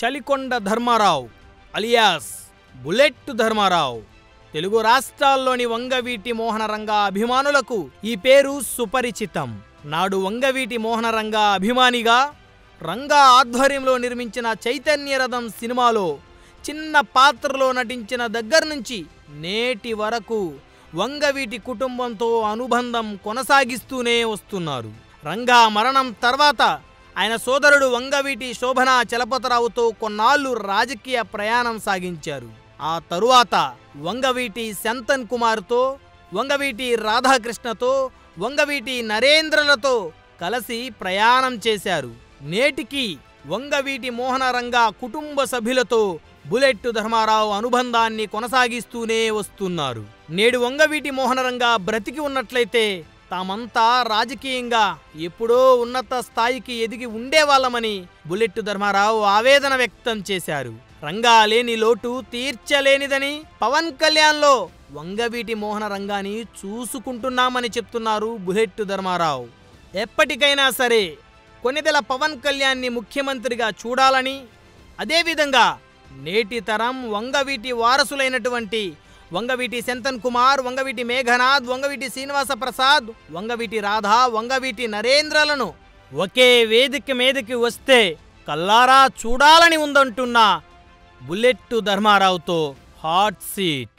చలికొండ Dharmarao alias bullet Dharmarao Telugu రాష్ట్రాల్లోని వంగవీటి మోహనరంగ అభిమానులకు ఈ పేరు సుపరిచితం నాడు వంగవీటి మోహనరంగ అభిమానిగా రంగా ఆధ్వర్యంలో నిర్మించిన చైతన్యరథం సినిమాలో చిన్న పాత్రలో నటించిన దగ్గర నుంచి నేటి వరకు వంగవీటి కుటుంబంతో అనుబంధం కొనసాగిస్తూనే వస్తున్నారు రంగా మరణం తర్వాత ఆయన సోదరుడు వంగవీటి శోభన చలపతరావుతో కొన్నాళ్ళు రాజకీయ ప్రయాణం సాగించారు ఆ తరువాత వంగవీటి శంతన్ కుమార్తో వంగవీటి రాధాకృష్ణతో వంగవీటి నరేంద్రలతో కలిసి ప్రయాణం చేశారు నేటికి వంగవీటి మోహనరంగా కుటుంబ సభ్యులతో బులెట్టు ధర్మారావు అనుబంధాన్ని కొనసాగిస్తూనే వస్తున్నారు నేడు వంగవీటి మోహనరంగా బ్రతికి ఉన్నట్లయితే తమంతా రాజకీయంగా ఎప్పుడో ఉన్నత స్థాయికి ఎదిగి ఉండేవాళ్ళమని బుల్లెట్టు ధర్మారావు ఆవేదన వ్యక్తం చేశారు రంగా లేని లోటు తీర్చలేనిదని పవన్ కళ్యాణ్లో వంగవీటి మోహన రంగాని చూసుకుంటున్నామని చెప్తున్నారు బుల్లెట్టు ధర్మారావు ఎప్పటికైనా సరే కొనిదెల పవన్ కళ్యాణ్ని ముఖ్యమంత్రిగా చూడాలని అదేవిధంగా నేటి తరం వంగవీటి వారసులైనటువంటి వంగవీటి శంతన్ కుమార్ వంగవీటి మేఘనాథ్ వంగవీటి శ్రీనివాస ప్రసాద్ వంగవీటి రాధా వంగవీటి నరేంద్రలను ఒకే వేదిక మీదకి వస్తే కల్లారా చూడాలని ఉందంటున్న బుల్లెట్ ధర్మారావుతో హాట్ సీట్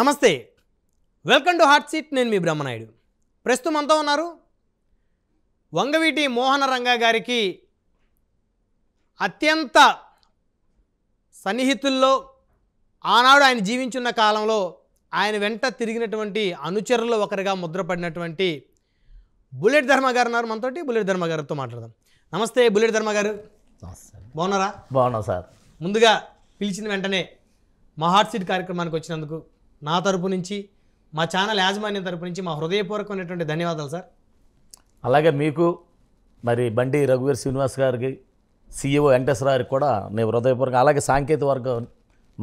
నమస్తే వెల్కమ్ టు హాట్ సీట్ నేను మీ బ్రహ్మనాయుడు ప్రస్తుతం అంతా ఉన్నారు వంగవీటి మోహన రంగా గారికి అత్యంత సన్నిహితుల్లో ఆనాడు ఆయన జీవించున్న కాలంలో ఆయన వెంట తిరిగినటువంటి అనుచరుల్లో ఒకరిగా ముద్రపడినటువంటి బుల్లెట్ ధర్మ గారు ఉన్నారు మనతో బుల్లెట్ ధర్మ గారితో మాట్లాడదాం నమస్తే బుల్లెట్ ధర్మ గారు బాగున్నారా బాగున్నా సార్ ముందుగా పిలిచిన వెంటనే మా హాట్ సీట్ కార్యక్రమానికి వచ్చినందుకు నా తరపు నుంచి మా ఛానల్ యాజమాన్యం తరపు నుంచి మా హృదయపూర్వకమైనటువంటి ధన్యవాదాలు సార్ అలాగే మీకు మరి బండి రఘువీర్ శ్రీనివాస్ గారికి సీఈఓ గారికి కూడా నేను హృదయపూర్వక అలాగే సాంకేతిక వర్గం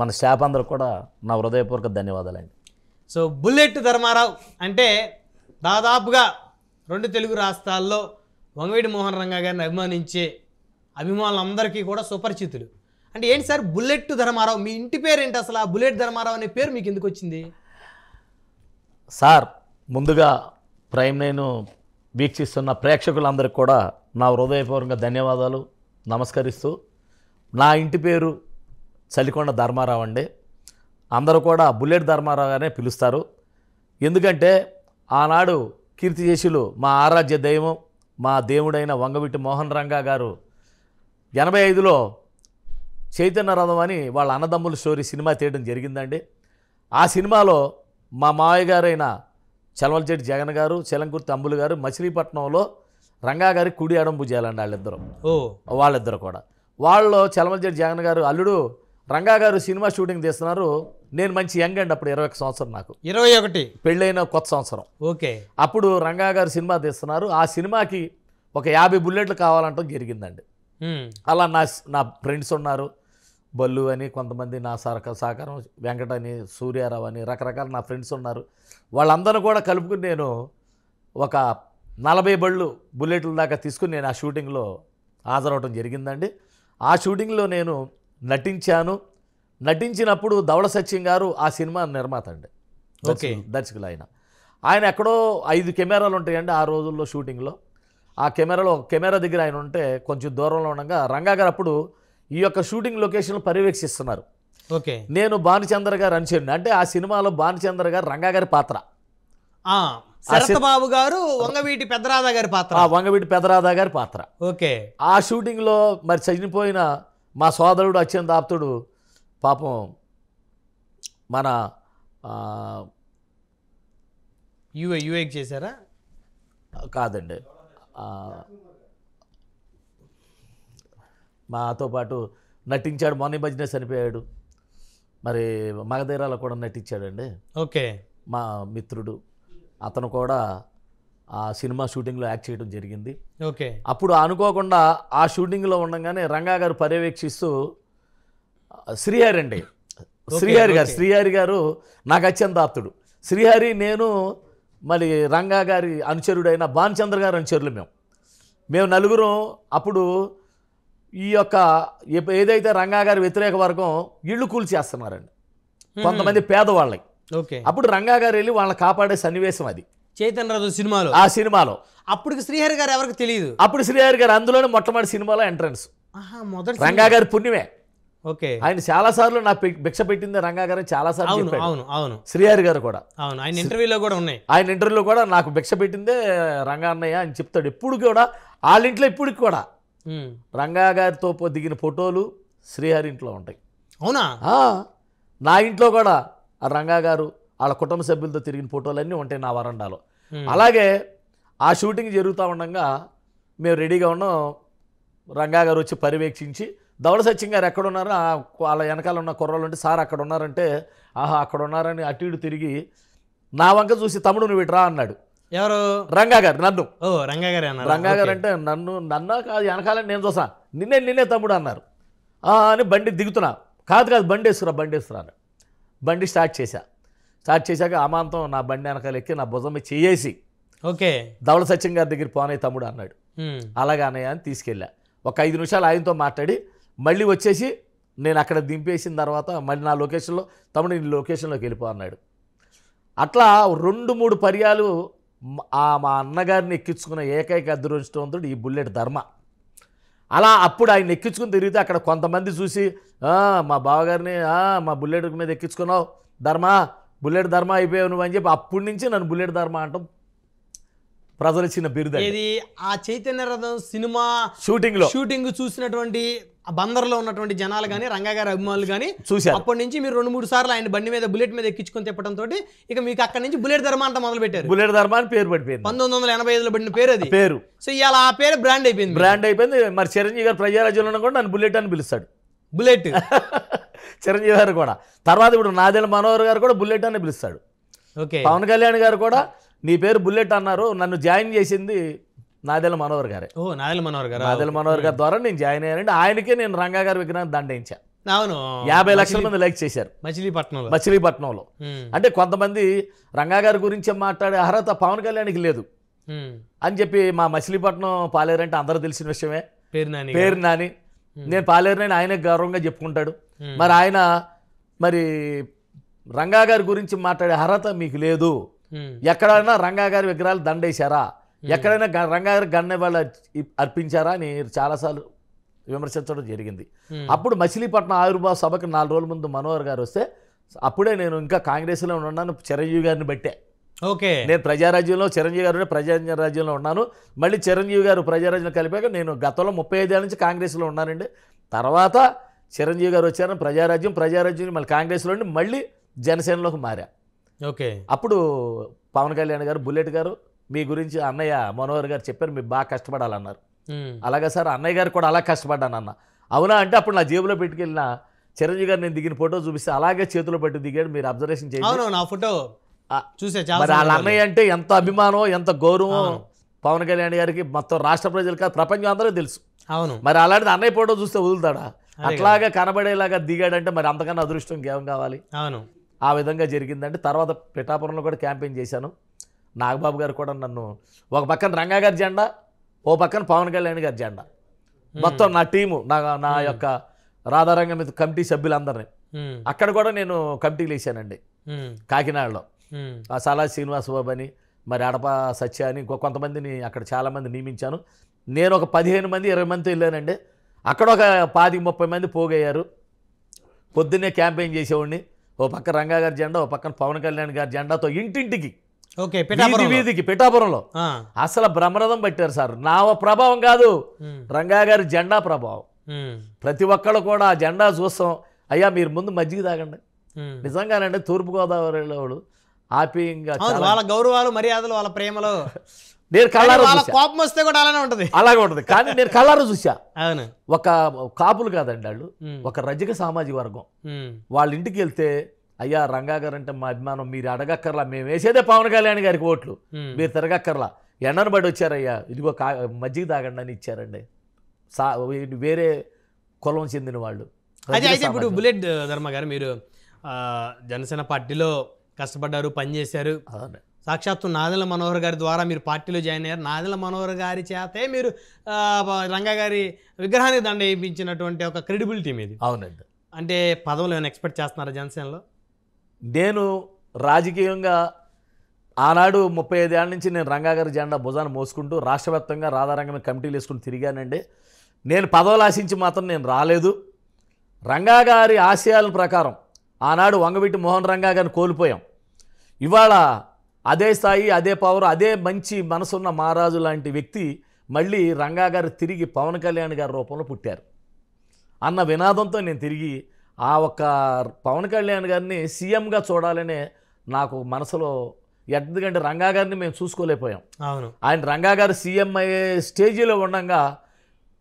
మన స్టాఫ్ అందరికి కూడా నా హృదయపూర్వక ధన్యవాదాలండి సో బుల్లెట్ ధర్మారావు అంటే దాదాపుగా రెండు తెలుగు రాష్ట్రాల్లో వంగవీడి మోహన్ రంగా గారిని అభిమానించే అభిమానులందరికీ కూడా సుపరిచితులు అంటే ఏంటి సార్ బుల్లెట్ ధర్మారావు మీ ఇంటి పేరు ఏంటి అసలు ఆ బుల్లెట్ ధర్మారావు అనే పేరు మీకు ఎందుకు వచ్చింది సార్ ముందుగా ప్రైమ్ నేను వీక్షిస్తున్న ప్రేక్షకులందరికీ కూడా నా హృదయపూర్వకంగా ధన్యవాదాలు నమస్కరిస్తూ నా ఇంటి పేరు చలికొండ ధర్మారావు అండి అందరూ కూడా బుల్లెట్ ధర్మారావు గారే పిలుస్తారు ఎందుకంటే ఆనాడు కీర్తి చేసులు మా ఆరాధ్య దైవం మా దేవుడైన వంగవిట్టి మోహన్ రంగా గారు ఎనభై ఐదులో చైతన్య రథం అని వాళ్ళ అన్నదమ్ముల స్టోరీ సినిమా తీయడం జరిగిందండి ఆ సినిమాలో మా మావయ్య గారైన చెలమలచెట్టి జగన్ గారు చెలంకుర్తి అంబులు గారు మచిలీపట్నంలో రంగా గారి కుడి అడంబు చేయాలండి వాళ్ళిద్దరు ఓ వాళ్ళిద్దరు కూడా వాళ్ళు చలమలచేటి జగన్ గారు అల్లుడు రంగా గారు సినిమా షూటింగ్ తీస్తున్నారు నేను మంచి యంగ్ అండి అప్పుడు ఇరవై సంవత్సరం నాకు ఇరవై ఒకటి పెళ్ళైన కొత్త సంవత్సరం ఓకే అప్పుడు రంగా గారు సినిమా తీస్తున్నారు ఆ సినిమాకి ఒక యాభై బుల్లెట్లు కావాలంటే జరిగిందండి అలా నా నా ఫ్రెండ్స్ ఉన్నారు బల్లు అని కొంతమంది నా సరక సహకారం వెంకట అని సూర్యారావు అని రకరకాల నా ఫ్రెండ్స్ ఉన్నారు వాళ్ళందరూ కూడా కలుపుకుని నేను ఒక నలభై బళ్ళు బుల్లెట్ల దాకా తీసుకుని నేను ఆ షూటింగ్లో హాజరవడం జరిగిందండి ఆ షూటింగ్లో నేను నటించాను నటించినప్పుడు ధవళ సత్యం గారు ఆ సినిమా నిర్మాత అండి ఓకే దర్శకులు ఆయన ఆయన ఎక్కడో ఐదు కెమెరాలు ఉంటాయండి ఆ రోజుల్లో షూటింగ్లో ఆ కెమెరాలో కెమెరా దగ్గర ఆయన ఉంటే కొంచెం దూరంలో ఉండగా రంగా గారు అప్పుడు ఈ యొక్క షూటింగ్ లొకేషన్లు పర్యవేక్షిస్తున్నారు ఓకే నేను భానుచంద్ర గారు అనిచేయండి అంటే ఆ సినిమాలో భానుచంద్ర గారు రంగా గారి పాత్ర శరత్బాబు గారు వంగవీటి పెద్దరాధ గారి పాత్ర వంగవీటి పెదరాధా గారి పాత్ర ఓకే ఆ షూటింగ్లో మరి చనిపోయిన మా సోదరుడు అచ్చెన్ ఆప్తుడు పాపం మన యూఏ యుఏకి చేశారా కాదండి మాతో పాటు నటించాడు మొన్న మధ్యనే చనిపోయాడు మరి మగధీరాలో కూడా నటించాడండి ఓకే మా మిత్రుడు అతను కూడా ఆ సినిమా షూటింగ్లో యాక్ట్ చేయడం జరిగింది ఓకే అప్పుడు అనుకోకుండా ఆ షూటింగ్లో ఉండగానే రంగా గారు పర్యవేక్షిస్తూ శ్రీహారి అండి శ్రీహారి గారు శ్రీహారి గారు నాకు అత్యంత ఆప్తుడు శ్రీహారి నేను మరి రంగా గారి అనుచరుడైన బాణచంద్ర గారు అనుచరులు మేము మేము నలుగురం అప్పుడు ఈ యొక్క ఏదైతే రంగా గారి వ్యతిరేక వర్గం ఇళ్ళు కూల్చేస్తున్నారండి కొంతమంది పేదవాళ్ళకి ఓకే అప్పుడు రంగా గారు వెళ్ళి వాళ్ళని కాపాడే సన్నివేశం అది రాజు సినిమాలో ఆ సినిమాలో అప్పుడు శ్రీహరి గారు ఎవరికి తెలియదు అప్పుడు శ్రీహరి గారు అందులోనే మొట్టమొదటి సినిమాలో ఎంట్రన్స్ రంగా గారి పుణ్యమే ఓకే ఆయన చాలా సార్లు నా భిక్ష పెట్టింది రంగా గారు చాలా సార్లు అవును అవును శ్రీహరి గారు కూడా అవును ఆయన ఇంటర్వ్యూలో కూడా ఉన్నాయి ఆయన ఇంటర్వ్యూలో కూడా నాకు భిక్ష పెట్టిందే రంగా అన్నయ్య అని చెప్తాడు ఎప్పుడు కూడా వాళ్ళ ఇంట్లో ఇప్పటికి కూడా రంగా గారితో దిగిన ఫోటోలు శ్రీహరి ఇంట్లో ఉంటాయి అవునా నా ఇంట్లో కూడా ఆ రంగా గారు వాళ్ళ కుటుంబ సభ్యులతో తిరిగిన ఫోటోలన్నీ ఉంటాయి నా వరండాలో అలాగే ఆ షూటింగ్ జరుగుతూ ఉండగా మేము రెడీగా ఉన్నాం రంగా గారు వచ్చి పర్యవేక్షించి దౌడ సత్యం గారు ఎక్కడున్నారో వాళ్ళ వెనకాల ఉన్న కుర్రలు ఉంటే సార్ అక్కడ ఉన్నారంటే ఆహా అక్కడ ఉన్నారని అటు ఇటు తిరిగి నా వంక చూసి తమ్ముడు నువ్వు రా అన్నాడు ఎవరు రంగా గారు నన్ను ఓ రంగా గారు అన్నారు రంగా గారు అంటే నన్ను నన్న కాదు వెనకాలని నేను చూసా నిన్నే నిన్నే తమ్ముడు అన్నారు అని బండి దిగుతున్నా కాదు కాదు బండి వేసుకురా బండి వేసుకురా బండి స్టార్ట్ చేశా స్టార్ట్ చేశాక అమాంతం నా బండి వెనకాల ఎక్కి నా భుజం చేయేసి ఓకే ధవళ సత్యం గారి దగ్గర పోనే తమ్ముడు అన్నాడు అలాగే అన్నయ్య అని తీసుకెళ్ళా ఒక ఐదు నిమిషాలు ఆయనతో మాట్లాడి మళ్ళీ వచ్చేసి నేను అక్కడ దింపేసిన తర్వాత మళ్ళీ నా లొకేషన్లో తమ్ముడు నీ లొకేషన్లోకి వెళ్ళిపో అన్నాడు అట్లా రెండు మూడు పర్యాలు ఆ మా అన్నగారిని ఎక్కించుకున్న ఏకైక అదృష్టవంతుడు ఈ బుల్లెట్ ధర్మ అలా అప్పుడు ఆయన ఎక్కించుకుని తిరిగితే అక్కడ కొంతమంది చూసి మా బావగారిని మా బుల్లెట్ మీద ఎక్కించుకున్నావు ధర్మ బుల్లెట్ ధర్మ అయిపోయావు నువ్వు అని చెప్పి అప్పటి నుంచి నన్ను బుల్లెట్ ధర్మ అంటాం ప్రజలు ఇచ్చిన బిరుదు ఇది ఆ చైతన్య రథం సినిమా షూటింగ్ లో షూటింగ్ చూసినటువంటి బందర్లో ఉన్నటువంటి జనాలు కానీ రంగగారి అభిమానులు కానీ చూసారు అప్పటి నుంచి మీరు రెండు మూడు సార్లు ఆయన బండి మీద బుల్లెట్ మీద ఎక్కించుకుని తిప్పడం తోటి ఇక మీకు అక్కడ నుంచి బుల్లెట్ ధర్మ అంతా మొదలు పెట్టారు బుల్లెట్ ధర్మ అని పేరు పడిపోయింది పంతొమ్మిది వందల ఎనభై ఐదులో పడిన పేరు అది పేరు సో ఇవాళ ఆ పేరు బ్రాండ్ అయిపోయింది బ్రాండ్ అయిపోయింది మరి చిరంజీవి గారు ప్రజారాజ్యంలో కూడా నన్ను బుల్లెట్ అని పిలుస్తాడు బుల్లెట్ చిరంజీవి గారు కూడా తర్వాత ఇప్పుడు నాదేళ్ళ మనోహర్ గారు కూడా బుల్లెట్ అని పిలుస్తాడు ఓకే పవన్ కళ్యాణ్ గారు కూడా నీ పేరు బుల్లెట్ అన్నారు నన్ను జాయిన్ చేసింది నాదెల మనోహర్ గారే ఓ నాదెల మనోహర్ గారు నాదెల మనోహర్ గారి ద్వారా నేను జాయిన్ అయ్యానండి ఆయనకే నేను రంగా గారి విగ్రహం దండించాను అవును యాభై లక్షల మంది లైక్ చేశారు మచిలీపట్నంలో మచిలీపట్నంలో అంటే కొంతమంది రంగా గారి గురించి మాట్లాడే అర్హత పవన్ కళ్యాణ్కి లేదు అని చెప్పి మా మచిలీపట్నం పాలేరంటే అందరూ తెలిసిన విషయమే పేరు నాని పేరు నాని నేను పాలేరునని ఆయన గౌరవంగా చెప్పుకుంటాడు మరి ఆయన మరి రంగా గారి గురించి మాట్లాడే అర్హత మీకు లేదు ఎక్కడైనా రంగా గారి విగ్రహాలు దండేశారా ఎక్కడైనా రంగా గారి గన్న వాళ్ళ అర్పించారా అని చాలాసార్లు విమర్శించడం జరిగింది అప్పుడు మచిలీపట్నం ఆయుర్భావ సభకు నాలుగు రోజుల ముందు మనోహర్ గారు వస్తే అప్పుడే నేను ఇంకా కాంగ్రెస్లో ఉన్నాను చిరంజీవి గారిని బట్టే ఓకే నేను ప్రజారాజ్యంలో చిరంజీవి గారు ప్రజారాజ్యంలో ఉన్నాను మళ్ళీ చిరంజీవి గారు ప్రజారాజ్యం కలిపాక నేను గతంలో ముప్పై ఐదేళ్ళ నుంచి కాంగ్రెస్లో ఉన్నానండి తర్వాత చిరంజీవి గారు వచ్చారని ప్రజారాజ్యం ప్రజారాజ్యం మళ్ళీ కాంగ్రెస్లో ఉండి మళ్ళీ జనసేనలోకి మారా ఓకే అప్పుడు పవన్ కళ్యాణ్ గారు బుల్లెట్ గారు మీ గురించి అన్నయ్య మనోహర్ గారు చెప్పారు మీరు బాగా కష్టపడాలన్నారు అలాగే సార్ అన్నయ్య గారు కూడా అలా కష్టపడ్డాను అన్న అవునా అంటే అప్పుడు నా జేబులో పెట్టుకెళ్ళిన చిరంజీవి గారు నేను దిగిన ఫోటో చూపిస్తే అలాగే చేతిలో పెట్టి దిగాడు మీరు అబ్జర్వేషన్ చేయాలి నా ఫోటో చూసే వాళ్ళ అన్నయ్య అంటే ఎంత అభిమానం ఎంత గౌరవం పవన్ కళ్యాణ్ గారికి మొత్తం రాష్ట్ర ప్రజలు కాదు ప్రపంచం అందరూ తెలుసు అవును మరి అలాంటిది అన్నయ్య ఫోటో చూస్తే వదులుతాడా అట్లాగా కనబడేలాగా దిగాడంటే మరి అంతకన్నా అదృష్టం ఏం కావాలి అవును ఆ విధంగా జరిగిందండి తర్వాత పిఠాపురంలో కూడా క్యాంపెయిన్ చేశాను నాగబాబు గారు కూడా నన్ను ఒక పక్కన రంగా గారి జెండా ఓ పక్కన పవన్ కళ్యాణ్ గారి జెండా మొత్తం నా టీము నా నా యొక్క రాధారంగం మీద కమిటీ సభ్యులందరినీ అక్కడ కూడా నేను కమిటీలు వేసానండి కాకినాడలో ఆ సలా శ్రీనివాసబాబు అని మరి అడప సత్య అని ఇంకో కొంతమందిని అక్కడ చాలామంది నియమించాను నేను ఒక పదిహేను మంది ఇరవై మంది వెళ్ళానండి అక్కడ ఒక పాతికి ముప్పై మంది పోగయ్యారు పొద్దున్నే క్యాంపెయిన్ చేసేవాడిని ఓ పక్క రంగా గారి జెండా ఓ పక్కన పవన్ కళ్యాణ్ గారి జెండాతో ఇంటింటికి ఓకే వీధికి పిఠాపురంలో అసలు బ్రహ్మరథం పెట్టారు సార్ నా ప్రభావం కాదు రంగా గారి జెండా ప్రభావం ప్రతి ఒక్కళ్ళు కూడా ఆ జెండా చూస్తాం అయ్యా మీరు ముందు మజ్జిగ తాగండి నిజంగానండి తూర్పుగోదావరిలో ఆప్యాయంగా వాళ్ళ గౌరవాలు మర్యాదలు వాళ్ళ ప్రేమలో నేను కళ్ళారు కోపం వస్తే కూడా అలానే ఉంటుంది అలాగే ఉంటుంది కానీ నేను కళ్ళారు చూసా అవును ఒక కాపులు కాదండి వాళ్ళు ఒక రజక సామాజిక వర్గం వాళ్ళ ఇంటికి వెళ్తే అయ్యా రంగా గారు అంటే మా అభిమానం మీరు అడగక్కర్లా మేము వేసేదే పవన్ కళ్యాణ్ గారికి ఓట్లు మీరు తిరగక్కర్లా ఎండను బడి వచ్చారయ్యా ఇదిగో కా మజ్జిగ తాగండి అని ఇచ్చారండి సా వేరే కులం చెందిన వాళ్ళు అదే అయితే ఇప్పుడు బుల్లెట్ ధర్మ గారు మీరు జనసేన పార్టీలో కష్టపడ్డారు పనిచేశారు సాక్షాత్తు నాదల మనోహర్ గారి ద్వారా మీరు పార్టీలో జాయిన్ అయ్యారు నాదల మనోహర్ గారి చేతే మీరు రంగా గారి విగ్రహాన్ని దండ వేయించినటువంటి ఒక క్రెడిబిలిటీ మీది అవునండి అంటే పదవులు ఏమైనా ఎక్స్పెక్ట్ చేస్తున్నారా జనసేనలో నేను రాజకీయంగా ఆనాడు ముప్పై ఐదు ఏళ్ళ నుంచి నేను రంగాగారి జెండా భుజాన్ని మోసుకుంటూ రాష్ట్రవ్యాప్తంగా రాధారంగం కమిటీలు వేసుకుని తిరిగానండి నేను పదవులు ఆశించి మాత్రం నేను రాలేదు రంగాగారి ఆశయాల ప్రకారం ఆనాడు వంగవీటి మోహన్ రంగా గారిని కోల్పోయాం ఇవాళ అదే స్థాయి అదే పవర్ అదే మంచి మనసున్న మహారాజు లాంటి వ్యక్తి మళ్ళీ రంగా గారు తిరిగి పవన్ కళ్యాణ్ గారి రూపంలో పుట్టారు అన్న వినాదంతో నేను తిరిగి ఆ ఒక్క పవన్ కళ్యాణ్ గారిని సీఎంగా చూడాలనే నాకు మనసులో ఎందుకంటే రంగా గారిని మేము చూసుకోలేకపోయాం అవును ఆయన రంగా గారు సీఎం అయ్యే స్టేజీలో ఉండగా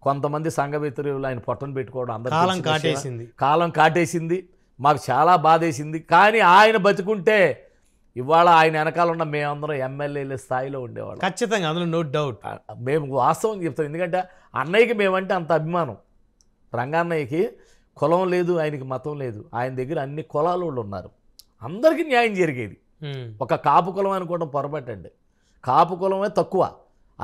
కొంతమంది సంఘమిత్రులు ఆయన పొట్టను పెట్టుకోవడం అందరూ కాలం కాటేసింది కాలం కాటేసింది మాకు చాలా బాధేసింది కానీ ఆయన బతుకుంటే ఇవాళ ఆయన వెనకాల ఉన్న మేమందరం ఎమ్మెల్యేల స్థాయిలో ఉండేవాళ్ళం ఖచ్చితంగా అందులో నో డౌట్ మేము వాస్తవం చెప్తాం ఎందుకంటే అన్నయ్యకి మేమంటే అంత అభిమానం రంగన్నయ్యకి కులం లేదు ఆయనకి మతం లేదు ఆయన దగ్గర అన్ని కులాలు ఉన్నారు అందరికీ న్యాయం జరిగేది ఒక కాపు కులం అనుకోవడం పొరపాటండి కాపు కులమే తక్కువ